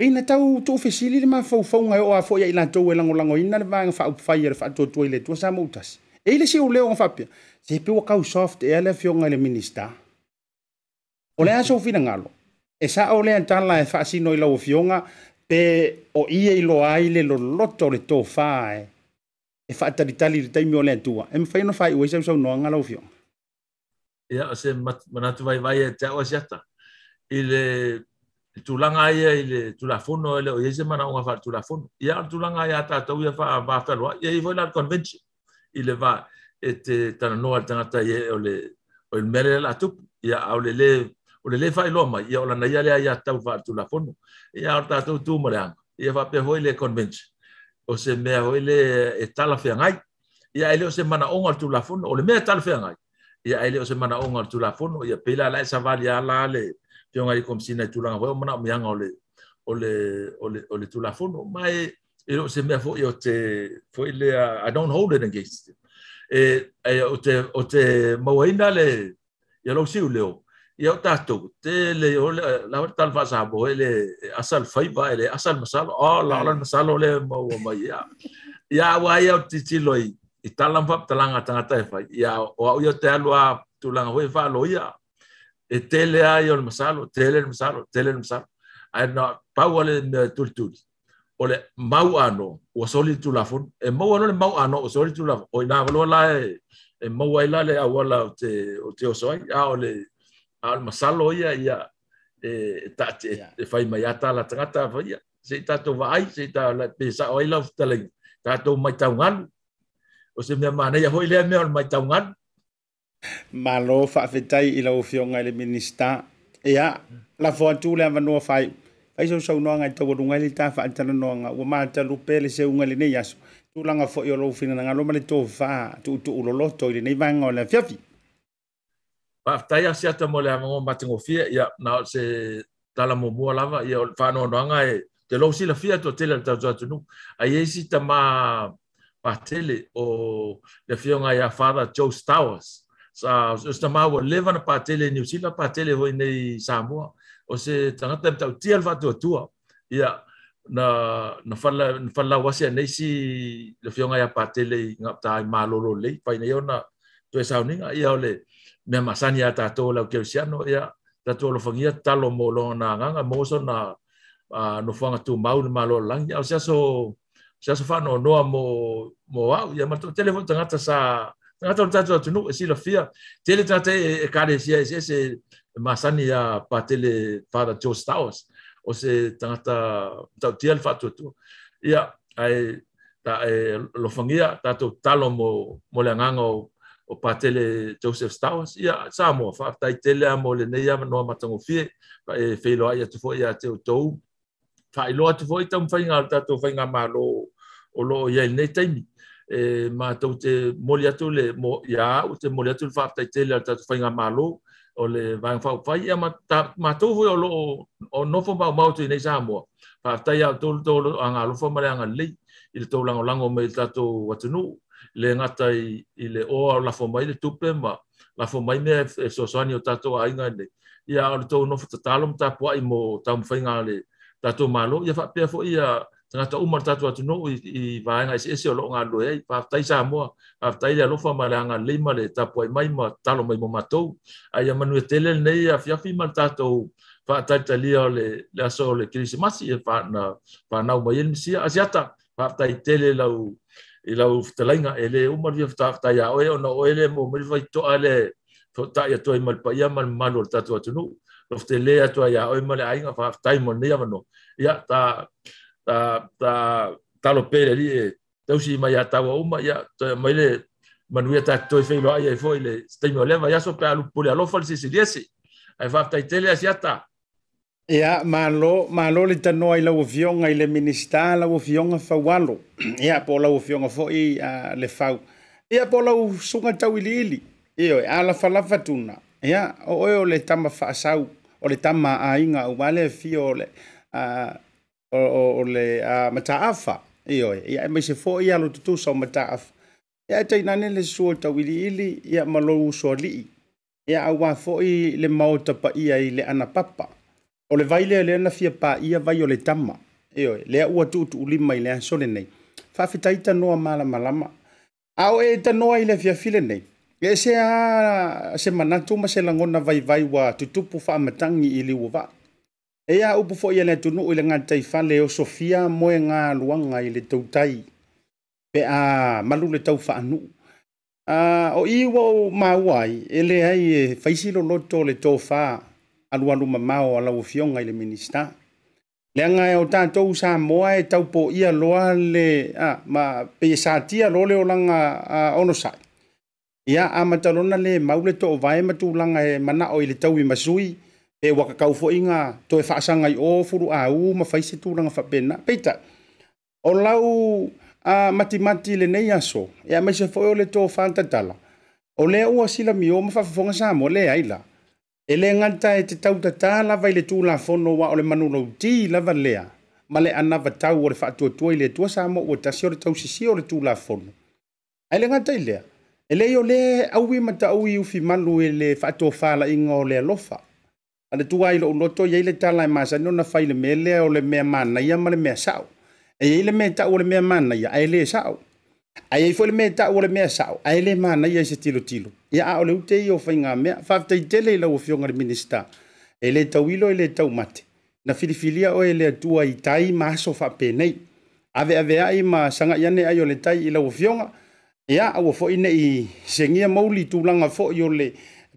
A: ina tau tuufesili le mafaufauga e oo a foʻi ai latou e lagolagoina le vaega faaupufai e le faatuatua i le atua sa moutasi e i le siʻuleo faapea se pe ua kau soft ea le afioga i le minista O le aso fina ngalo. E sa o le antala e fa sino pe o i lo lo loto le tofae. whae. E fa tali le taimi o le antua. E mwhaino no
B: Ia, o se manatu vai vai e te au asiata. I le tulanga ia i le tulafono e o iese mana o ngā tulafono. Ia tulanga ia tātou ia wha whawharoa. Ia i voi la convention. I le va e te tananoa tangata ia o le o le mere la tupu. Ia au le le o le le fai loa mai, ia o lana ia lea ia tau wha atu la fono, ia o tātou tū mareang, ia wha pia hoi le convention, o se mea hoi le e tala fia ngai, ia ele o se mana onga atu la fono, o le mea tala fia ngai, ia ele o se mana onga atu la fono, ia pila lai sa vali a la le, pio ngai kom sina i tūranga hoi, o mana o mianga o le, o le, o le, o le tū la fono, mai, ero se mea fo yo te fo ile i don't hold it against it e e o te o te mo le ya lo si leo yo te digo te le yo la hora tal vez hablo el asal feiba asal masal oh la la masal ah, pues, pues, pues, o le ma o ma ya ya voy a utilizarlo y tal ando ya o voy a tearlo a tal lo ya te le ayo el masal o te le el te le el masal hay no pago le turtur o le ma uano o solo te lafono el ma uano el ma uano o solo te lafono hoy la el ma uila le agua la te te osoy ya o le al masalo ia ia eh ta te fai e mai ata la tata vai se ta to vai se ta la pesa oi la tele ta to mai ta ngan o se me mana ia hoile me mai ta ngan
A: malo fa fetai ila o fionga le minista ia la fo tu le vanu fai ai so so no ngai to bu ngai ta fa tan no nga o ma ta lu pele se ngai ne yas tu langa fo yo lo fina nga lo mali to fa tu tu lo lo to ile ne vanga o le fiafi
B: pa tai a sia tamo le mo mate ngo fie ya na se tala mo mo lava ya fa no no nga e te lo si la fie to tele ta jo tu a ye si ta ma pa tele o le fie nga ya fada Joe Stowers sa so, sta ma wo live na pa tele ni si la pa tele ho ni sa mo o se tanga tem ta ti alfa to tu ya na na fala na fala wasi nei si le fie nga ya pa tele nga ta ma lo lo le pa ni ona to sa ni ya ole me masani ata to la ke siano ya ta to lo fangia ta lo mo lo na nga nga mo so na a no fanga tu mau ma lo lang ya sia so sia so fano no mo mo wa ya ma to telefon tanga ta sa tanga to ta to tu no e si lo fia tele ta te e ka de sia e sia se e masani ya pa tele pa da to staus o se tanga ta ta tiel fa tu tu ya ai ta lo fangia ta to talo mo mo le nga o patele Joseph Stowers ia sa mo fa tai tele a mo le nei ama no ma tango fie fa e fe lo ia tu fo ia te to fa i lo tu fo ita mfa inga ta tu fa inga o lo ia le nei taimi e ma tau te moli atu le mo ia o te moli atu le fa tai tele ta tu fa inga ma lo o le va fa fa ia ma ta ma o lo o no fo ma ma tu nei sa mo fa tai a tu tu anga lo fo ma le anga le il tau lango lango me il le ngata i, i le oa o lafo mai le tupe, ma lafo mai mea e, e so sani o tato a inga le. Ia ala tau nofu ta talom ta pua i mo tamu whainga le tato malo. Ia wha pia fo ia tangata umar tato atu no i, i vaenga i se ese o lo ngā lo hei. Pahaftai sa mua, pahaftai le alofa ma le anga lima le tapua i mai ma talo mai mo matou. Ai a manu e tele nei a fiafi man tato pahaftai ta lia le, le aso le kirisi masi e pahana pahanau mai elmisia. Asiata pahaftai tele lau i lau fitalainga e le umari fita akta ia oe ona oe le mo mirifa i toa le ta ia toa i malpa ia man manu le tatu atunu lau fita le atua ia oe male ainga fa aftai mo nea mano ia ta ta ta talo pere li e tausi ima ia tawa uma ia toa mai le manu ia ta toa i e feilo aia i fo i le steimio lema ia so pe alu puli alofa le sisi liesi ai fa aftai tele asiata ia
A: Ia malo malo le tanoa i laua fioga i le minista laua fioga faualo ia po laua fioga foʻi a le fau ia po lau suga tauiliili ioe alafalafa tuna ia o oe o le tama faasau o le tama aiga au ale afia o le o le mataafa ioe ia e maise foʻi ia lo tutusa o mataafa ia e tainane le susua tauiliili ia malo lou uso ali'i ia auā i le mao tapaia i le ana papa o le vai lea lea na fia pa ia vai o le tama eo e lea ua tuutu ulima i le asole nei faafetai tanoa malamalama a o e tanoa i le afiafile nei e se a se manatu ma se lagona vaivai ua tutupu faamatagi i liu va e ia upu foʻi a le atunuu i le gataʻi fale o sofia moe galuaga i le tautai pe a malu le tau faanuu a o i ua o maua ai e leai e faisi lo loto le tofā alualu mamao a lauafioga i le minista leaga e o tatou sa moa e taupoia loa le ah, ma peia satia lo le olaga uh, onosai ia a matalona le mau le toʻovae ma tulaga e manaʻo i le tau i masui pe ua kakau foʻiga toe faasagai o fulu au ma faise tulaga faapena peita o lau uh, matimati lenei aso ea maise foʻi o le tofatatala o lea ua silamio ma faafofoga sa moa leai la e le gata e te tautatā lava i le tulafono wa o le manuloutī lava lea ma le ana vatau o le faatuatua i le atua sa mo ua tasi o le tausisia o le tulafono ae le gata i lea e lei o lē aui ma taʻu i ufi malu e le faatofalaʻiga o le alofa a le tuā i loʻu loto iai le tala e masani ona fai le mea lea o le mea manaia ma le mea saʻo e iai le mea taʻu o le mea manaia ae lē e saʻo ai foi le me ta o le me sa ai le mana ia se tilo tilo ia a o le ute i o fainga me fa te tele i la o fionga le minister ele tau ilo ele tau mate na filifilia o ele atua i tai maso fa penei ave ave ai ma sanga yane ai o le tai i la o fionga ia a o foi ne i sengia mauli tulanga fo i o le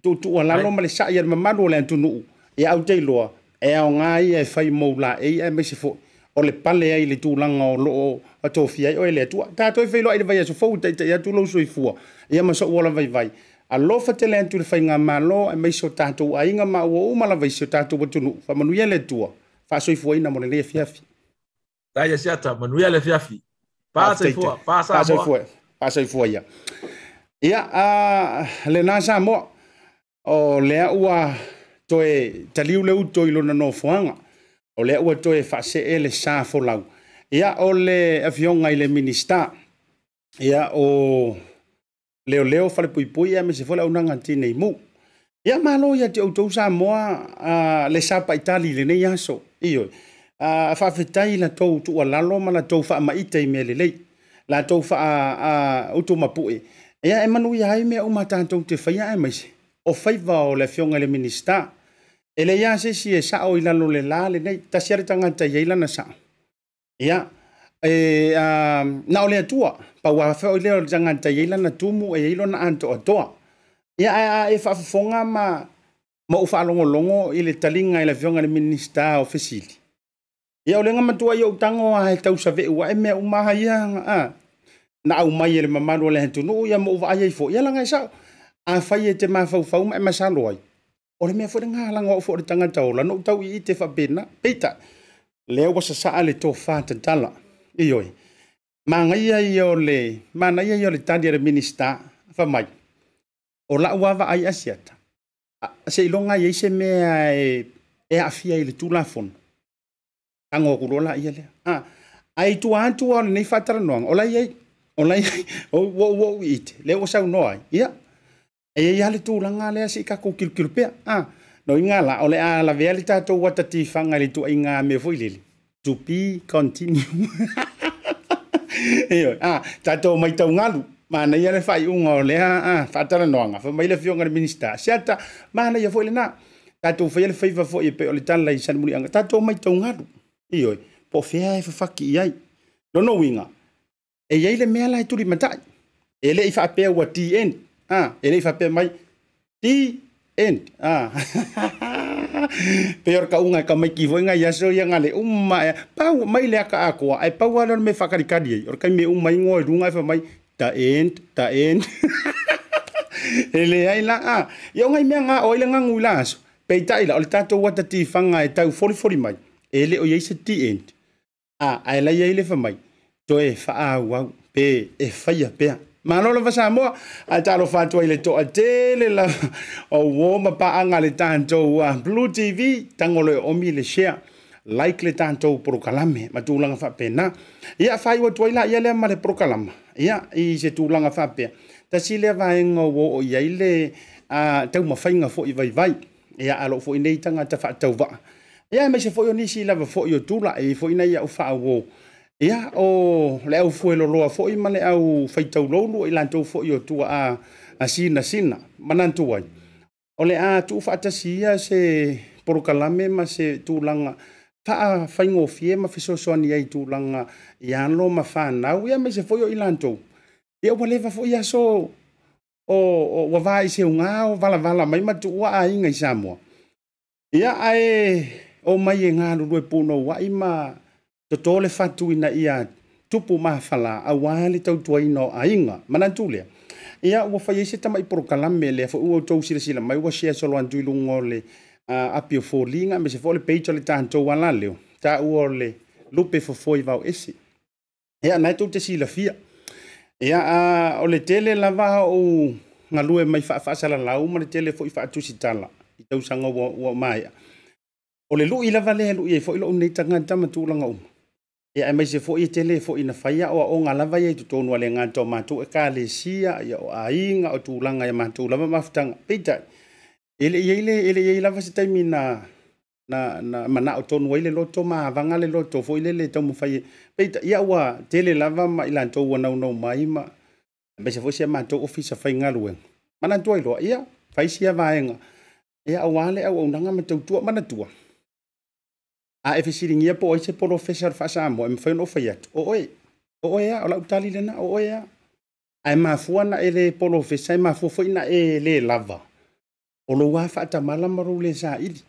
A: tu tu ala lo male sa ia mamalu le antunu ia au te loa e ao ngai e fai moula e ia me se foi o le pale ai le tūlanga o loo a tōwhia ai o e le atua. Tātou e whelo ai le vai aso fau tei tei atu lau sui fua. Ia ma so uola vai vai. A lo fatele antu le whainga mālo e meiso tātou a inga ma ua umala vai sio tātou watunu. Wha manuia le tua. Wha sui fua ina mone lea fiafi.
B: Tāia siata, manuia le fiafi. Pāsai fua, pāsai fua.
A: Pāsai fua ia. Ia, le nā sā moa. O lea ua toe taliu leu toi lona no fuanga. Ia, o le ua toe faasee le sa folau ia o le afioga i le minista ia o leoleo falepuipui a me se foi le aunaga tinei mu ia malo ia te outou sa moa a le sa paitali lenei aso ioe a faafetai latou tuualalo ma latou faamaita i mea lelei latou faa a outou mapue ia e manuia ai mea uma tatou te faia e maise o faiva o le afioga i le minista e le ia sesi e saʻo i lalo le la lenei tasi a le tagata iai lana saʻo ia e a na o le atua pau afeo i lea le tagata iai lana tumu e ai lona atoatoa ia e faafofoga ma ma ou faalogologo i le taliga i lafioga le minista o fesili ia o lega matua ia utago ae tausaveu ae mea uma haia a na au mai e le mamalu o le hatunuu ia mo uvaaia i foʻi ia laga e saʻo afai e te mafaufau ma e masalo ai o le mea foi le galaga oo foo le tagata ola nou tau ii te faapena peita lea ua sasaa le tofatatala ioe magaia ia o le manaia ia o le tali a le minista famai o la'u ava ai asi ata seʻiloga ai ai se mea e e aafia i le tulafono agokulu o laia lea a ae tua atua o lenei faatalanoaga o laiai o laiai ou ou ou iite lea ua saunoa ai ia yeah. e ia ya, le tulaga lea si kakou kilukilu pea a no i gala o le a lavea le tatou ua tatifaga i le tuaiga mea foʻi lele to be continue a tatou mai taugalu manaia le faaiʻuga o lea a faatalanoaga fo mai le fioga le minista seata manaia foʻi lenā tatou faia le faiva foʻi e pe o le tala i sanimuliaga tatou mai taugalu ioe po o fea e fafaki i ai lona uiga e iai le mea lae tulimatai e leʻi faapea ua tn ah. ele nei pe mai ti en ah. peor ka unga ka mai ki vo nga yaso ya ngale umma ya e, pa mai le ka ako ai pa wala me fa kari kadi or ka me umma ingo e dunga fa mai ta en ta en ele ai la a yo ngai me nga oile nga ngulas peita ila ol tanto wata ti fanga e tau foli foli mai ele o yeise ti en Ah, ai la yeile fa mai to fa a wa pe e fa ya pe ma no lo fasa mo a ta lo fatu ile to a tele la o wo ma pa anga le tanto wa blue tv tangolo e o mi le share like le tanto pro kalame ma tu langa fa pena ia fai wa toila ia le ma le pro kalama ia i se tu langa fa pe ta si le va en o wo o ia ile a te ma fai nga fo i vai vai ia alo fo i nei tanga ta fa tau va ia me se fo yo ni si la fo yo tu la e fo i nei ia o fa wo ia o le au fue loloa foʻi ma le au faitaulonu ai latou foʻi o tua a a sinasina ma nantu ai o le a tuufaatasi ia se porokalame ma se tulaga faafaigofie ma fesoasoani ai tulaga iā lo ma fanau ia mai se foʻi o i latou ia ua leva foʻi aso o ua va i seugā o valavala mai ma tuuaaiga i samoa ia ae o mai e galulue punou aʻi ma totole fatuina ia tupu mafala auā le tautuaina o aiga manatu lea ia ua faiai se tamaʻi porokalame lea foʻi ua outou silasila mai ua sea solo atu i luga o le uh, apio foliga me se foʻi o le peita o le tatou ala leo taʻua o le lupe fofoi vao esi ia anae tou te silafia ia a o le tele lava ou galue mai faafasalalau ma le tele foʻi tala i tausaga ua ua maea o le luʻi lava lea e luʻi ai foʻi loʻu nei tagata ma tuulaga uma ia e maise foʻi e tele foʻi na faia oaʻoga lava iai totonu a le gatou matou ekalesia ia o aiga o tulaga ia matou lava mafutaga peitai e leʻiai le e leʻiai lava se taimi na na na manaʻo tonu ai le loto maavaga le loto foʻi le le taumafai peita ia ua tele lava ma i latou ua naunau mai ma e maise foʻi se matou ofisa faigaluega manatua iloa ia faisi a vaega ia auā le auaunaga ma tautua manatua a e fesiringi a po oi se professor fa sa mo e mwhaun o fai atu. O oi, o oi a, o la utali lena, o oi a. A e mafua na e le professor, e mafua fo ina e le lava. O lo wafa ata mala maru le sa ili.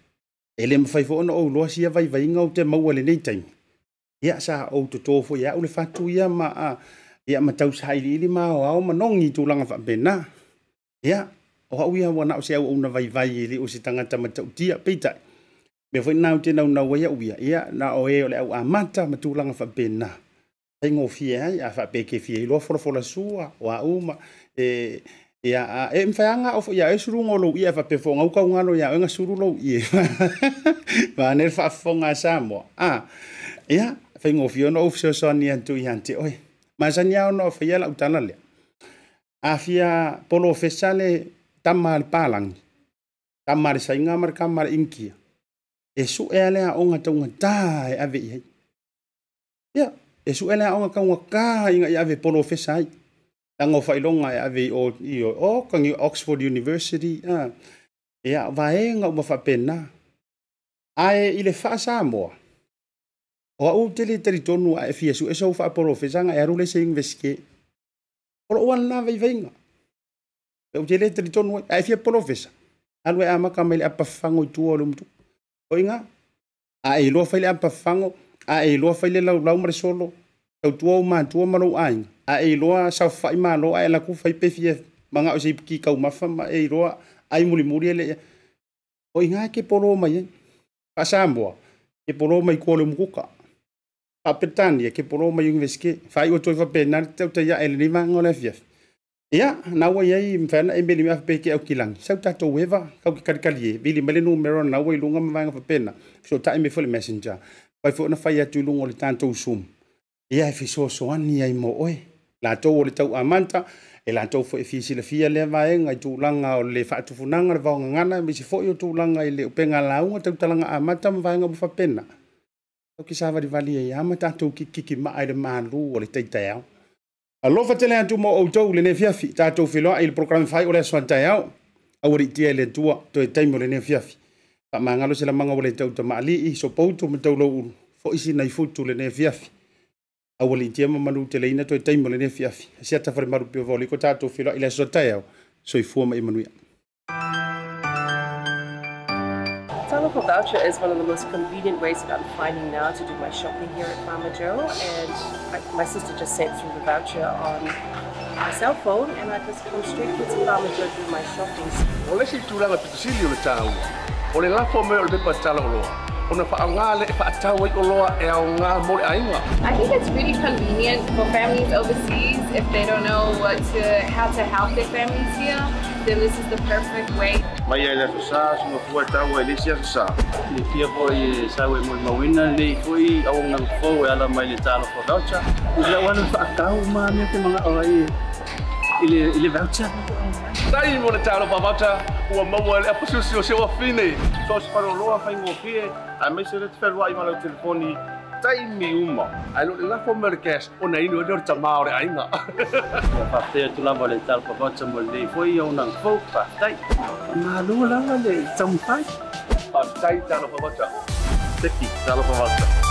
A: E le mwhai fo ono o loa si a vai vai inga o te maua le neitaimu. Ia sa o to tofo, ia ule fatu ia ma a, ia ma tau sa ili ili ma o ao ma nongi tu langa fa bena. Ia, o hau ia wana o se au au na vai vai ili o se tangata ma tau tia peitai. me foi nau te nau nau ia uia ia na o e o le au amata ma tūlanga whapena. Hei ngō fie ai, a whapeke fie i loa wholofola sua o a uma e ia a e mfanga o ia e suru ngolo ia fa pe fonga ka ngalo ia nga suru lo ia va ne fa fonga samo a ia fa ngo fio no ofso soni antu ia ante oi ma sanya no fa ia la utala le a fia polo fesale tamal palang tamal sainga mar kamar inkia e su e le aonga taunga tā e ave i hei. Ia, e su e le aonga kaunga kā inga i ave polo fesa ai. Tango whailonga e ave o i o o kangi Oxford University. Ah. Ia, vaenga uma whapena. Ae i le whaasa moa. O au tele teri tonu a e fiasu e sau whaapolo fesanga e arule se ingveske. Oro oan na vai vainga. E au tele teri tonu a e fia polo fesa. Alwe a makamele a pafango i tua o le mutuku. oiga ae iloa fai le apafafago ae iloa fai le laulau ma le solo tautua ou matua ma lou aiga ae iloa saofafaʻi malo ae laku fai pefia e magao se kikaumafa ma e iloa ai mulimuli e, e leia e. oiga ke polo mai eh? ai faasamoa ke polo mai kua le umukuka faapeletania ke polo mai universike faaiʻua toe faapena le tautaia e lenei vaga o le afiafi Ia, nawa ia i mwhaena e mele mea whapeke au kilangi. Sao tato wewa, kau ki karikari e, bili mele nu mero na nawa i lunga me vanga whapena. So ta ime fule messenger. Pai fwona fai atu lunga le tanto usum. Ia e fiso soan ni ai mo oe. La tau o le tau amanta, e la tau fwoi fi si la fia lea vae ngai tu langa o le fatu funanga le vau ngana, mi si fwoi o tu langa i le upenga launga tau talanga amanta me vanga mwhapena. Kau ki sawa di vali e ama tato kiki maa i le maa lu o le taitayao. Alofa tele atu mo auto le ne fiafi ta to filo il program fai ole so ta yao. Awri tie le tua to e taimo le ne fiafi. Pa mangalo se la manga ole tau ta mali i so pou to mo lo ul. Fo isi nai fu tu le ne fiafi. Awri tie mo manu tele ina to e taimo le ne fiafi. Si ata fare maru pio voli ko ta to filo ile so ta yao. So i fuoma i local voucher is one of the most convenient ways that I'm finding now to do my shopping here at Farmer Joe. And I, my sister just sent through the voucher on my cell phone and I just come straight to Farmer Joe to do my shopping. I think it's really convenient for families overseas if they don't know what to, how to help their families here, then this is the perfect way. Mai ai la sa no fua ta wa ni sia sa. Ni fia po i eh, sa we mo mawina ni fui au ngang fo we ala mai le talo fo daucha.
C: Ila wan fa ta ma me te mga ai ile
A: ile voucher. tai mo na tālo pamata o a mamua le apa susi o seo a fine. Tau si paro loa fai ngō pie, a me se rete whero ai malau telefoni, tai mi uma. Ai lo le lafo mele kēs, o na inu adeo rita māore ainga. Ia
B: pāpea tu lava
A: le tālo pamata mo le fwoi au nang fau pa tai. Mā lua lava le tamu pai. Pā tai tālo pamata. Teki, tālo pamata.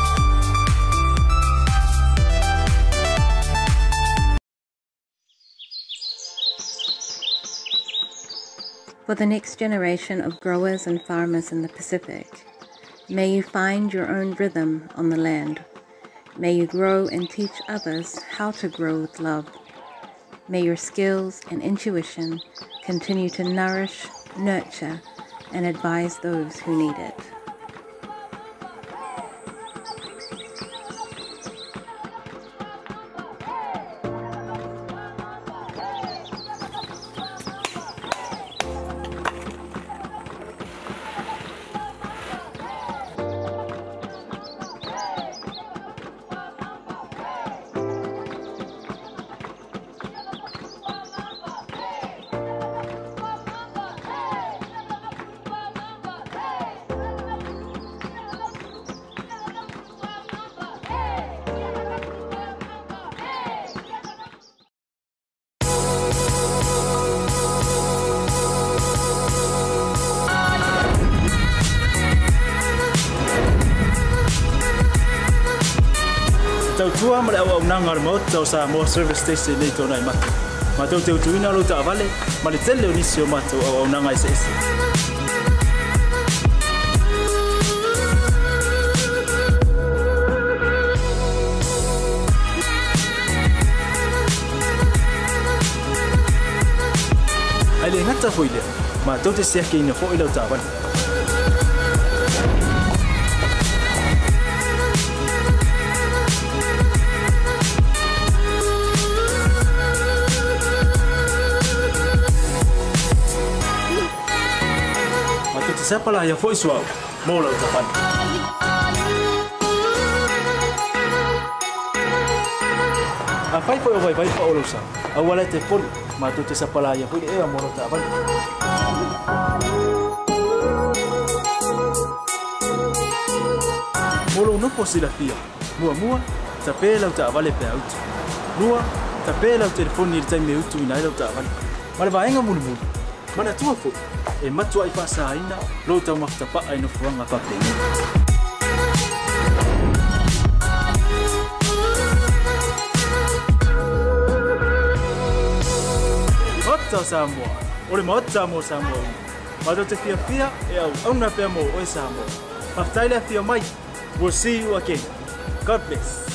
C: for the next generation of growers and farmers in the Pacific. May you find your own rhythm on the land. May you grow and teach others how to grow with love. May your skills and intuition continue to nourish, nurture, and advise those who need it. ngar mo to sa service station ni to nai mat ma to te tuina lo ta vale ma le tele ni sio mat o na ngai se se Ale nata foile ma to te se ke ni foile ta Seppalahja Voicewalk, Molo Tapan. Ang ah, fai apa vai apa pa olosa. Awala ah, te pol, matuto sa palaya yang e amoro mula ucapan. Mula no posisi sila fia. Mua mua, ta pela ta vale pe out. Lua, ta pela o ni tai itu utu la ucapan. Malah Mal vaenga mula. Mana tua aku? e matua i whasaina lau tau makita paa ino whuanga pape Mata Samoa, ore mata mo Samoa ino Mata te fia fia e au auna pia mo oi Samoa Mata ilia fia mai, we'll see you again God bless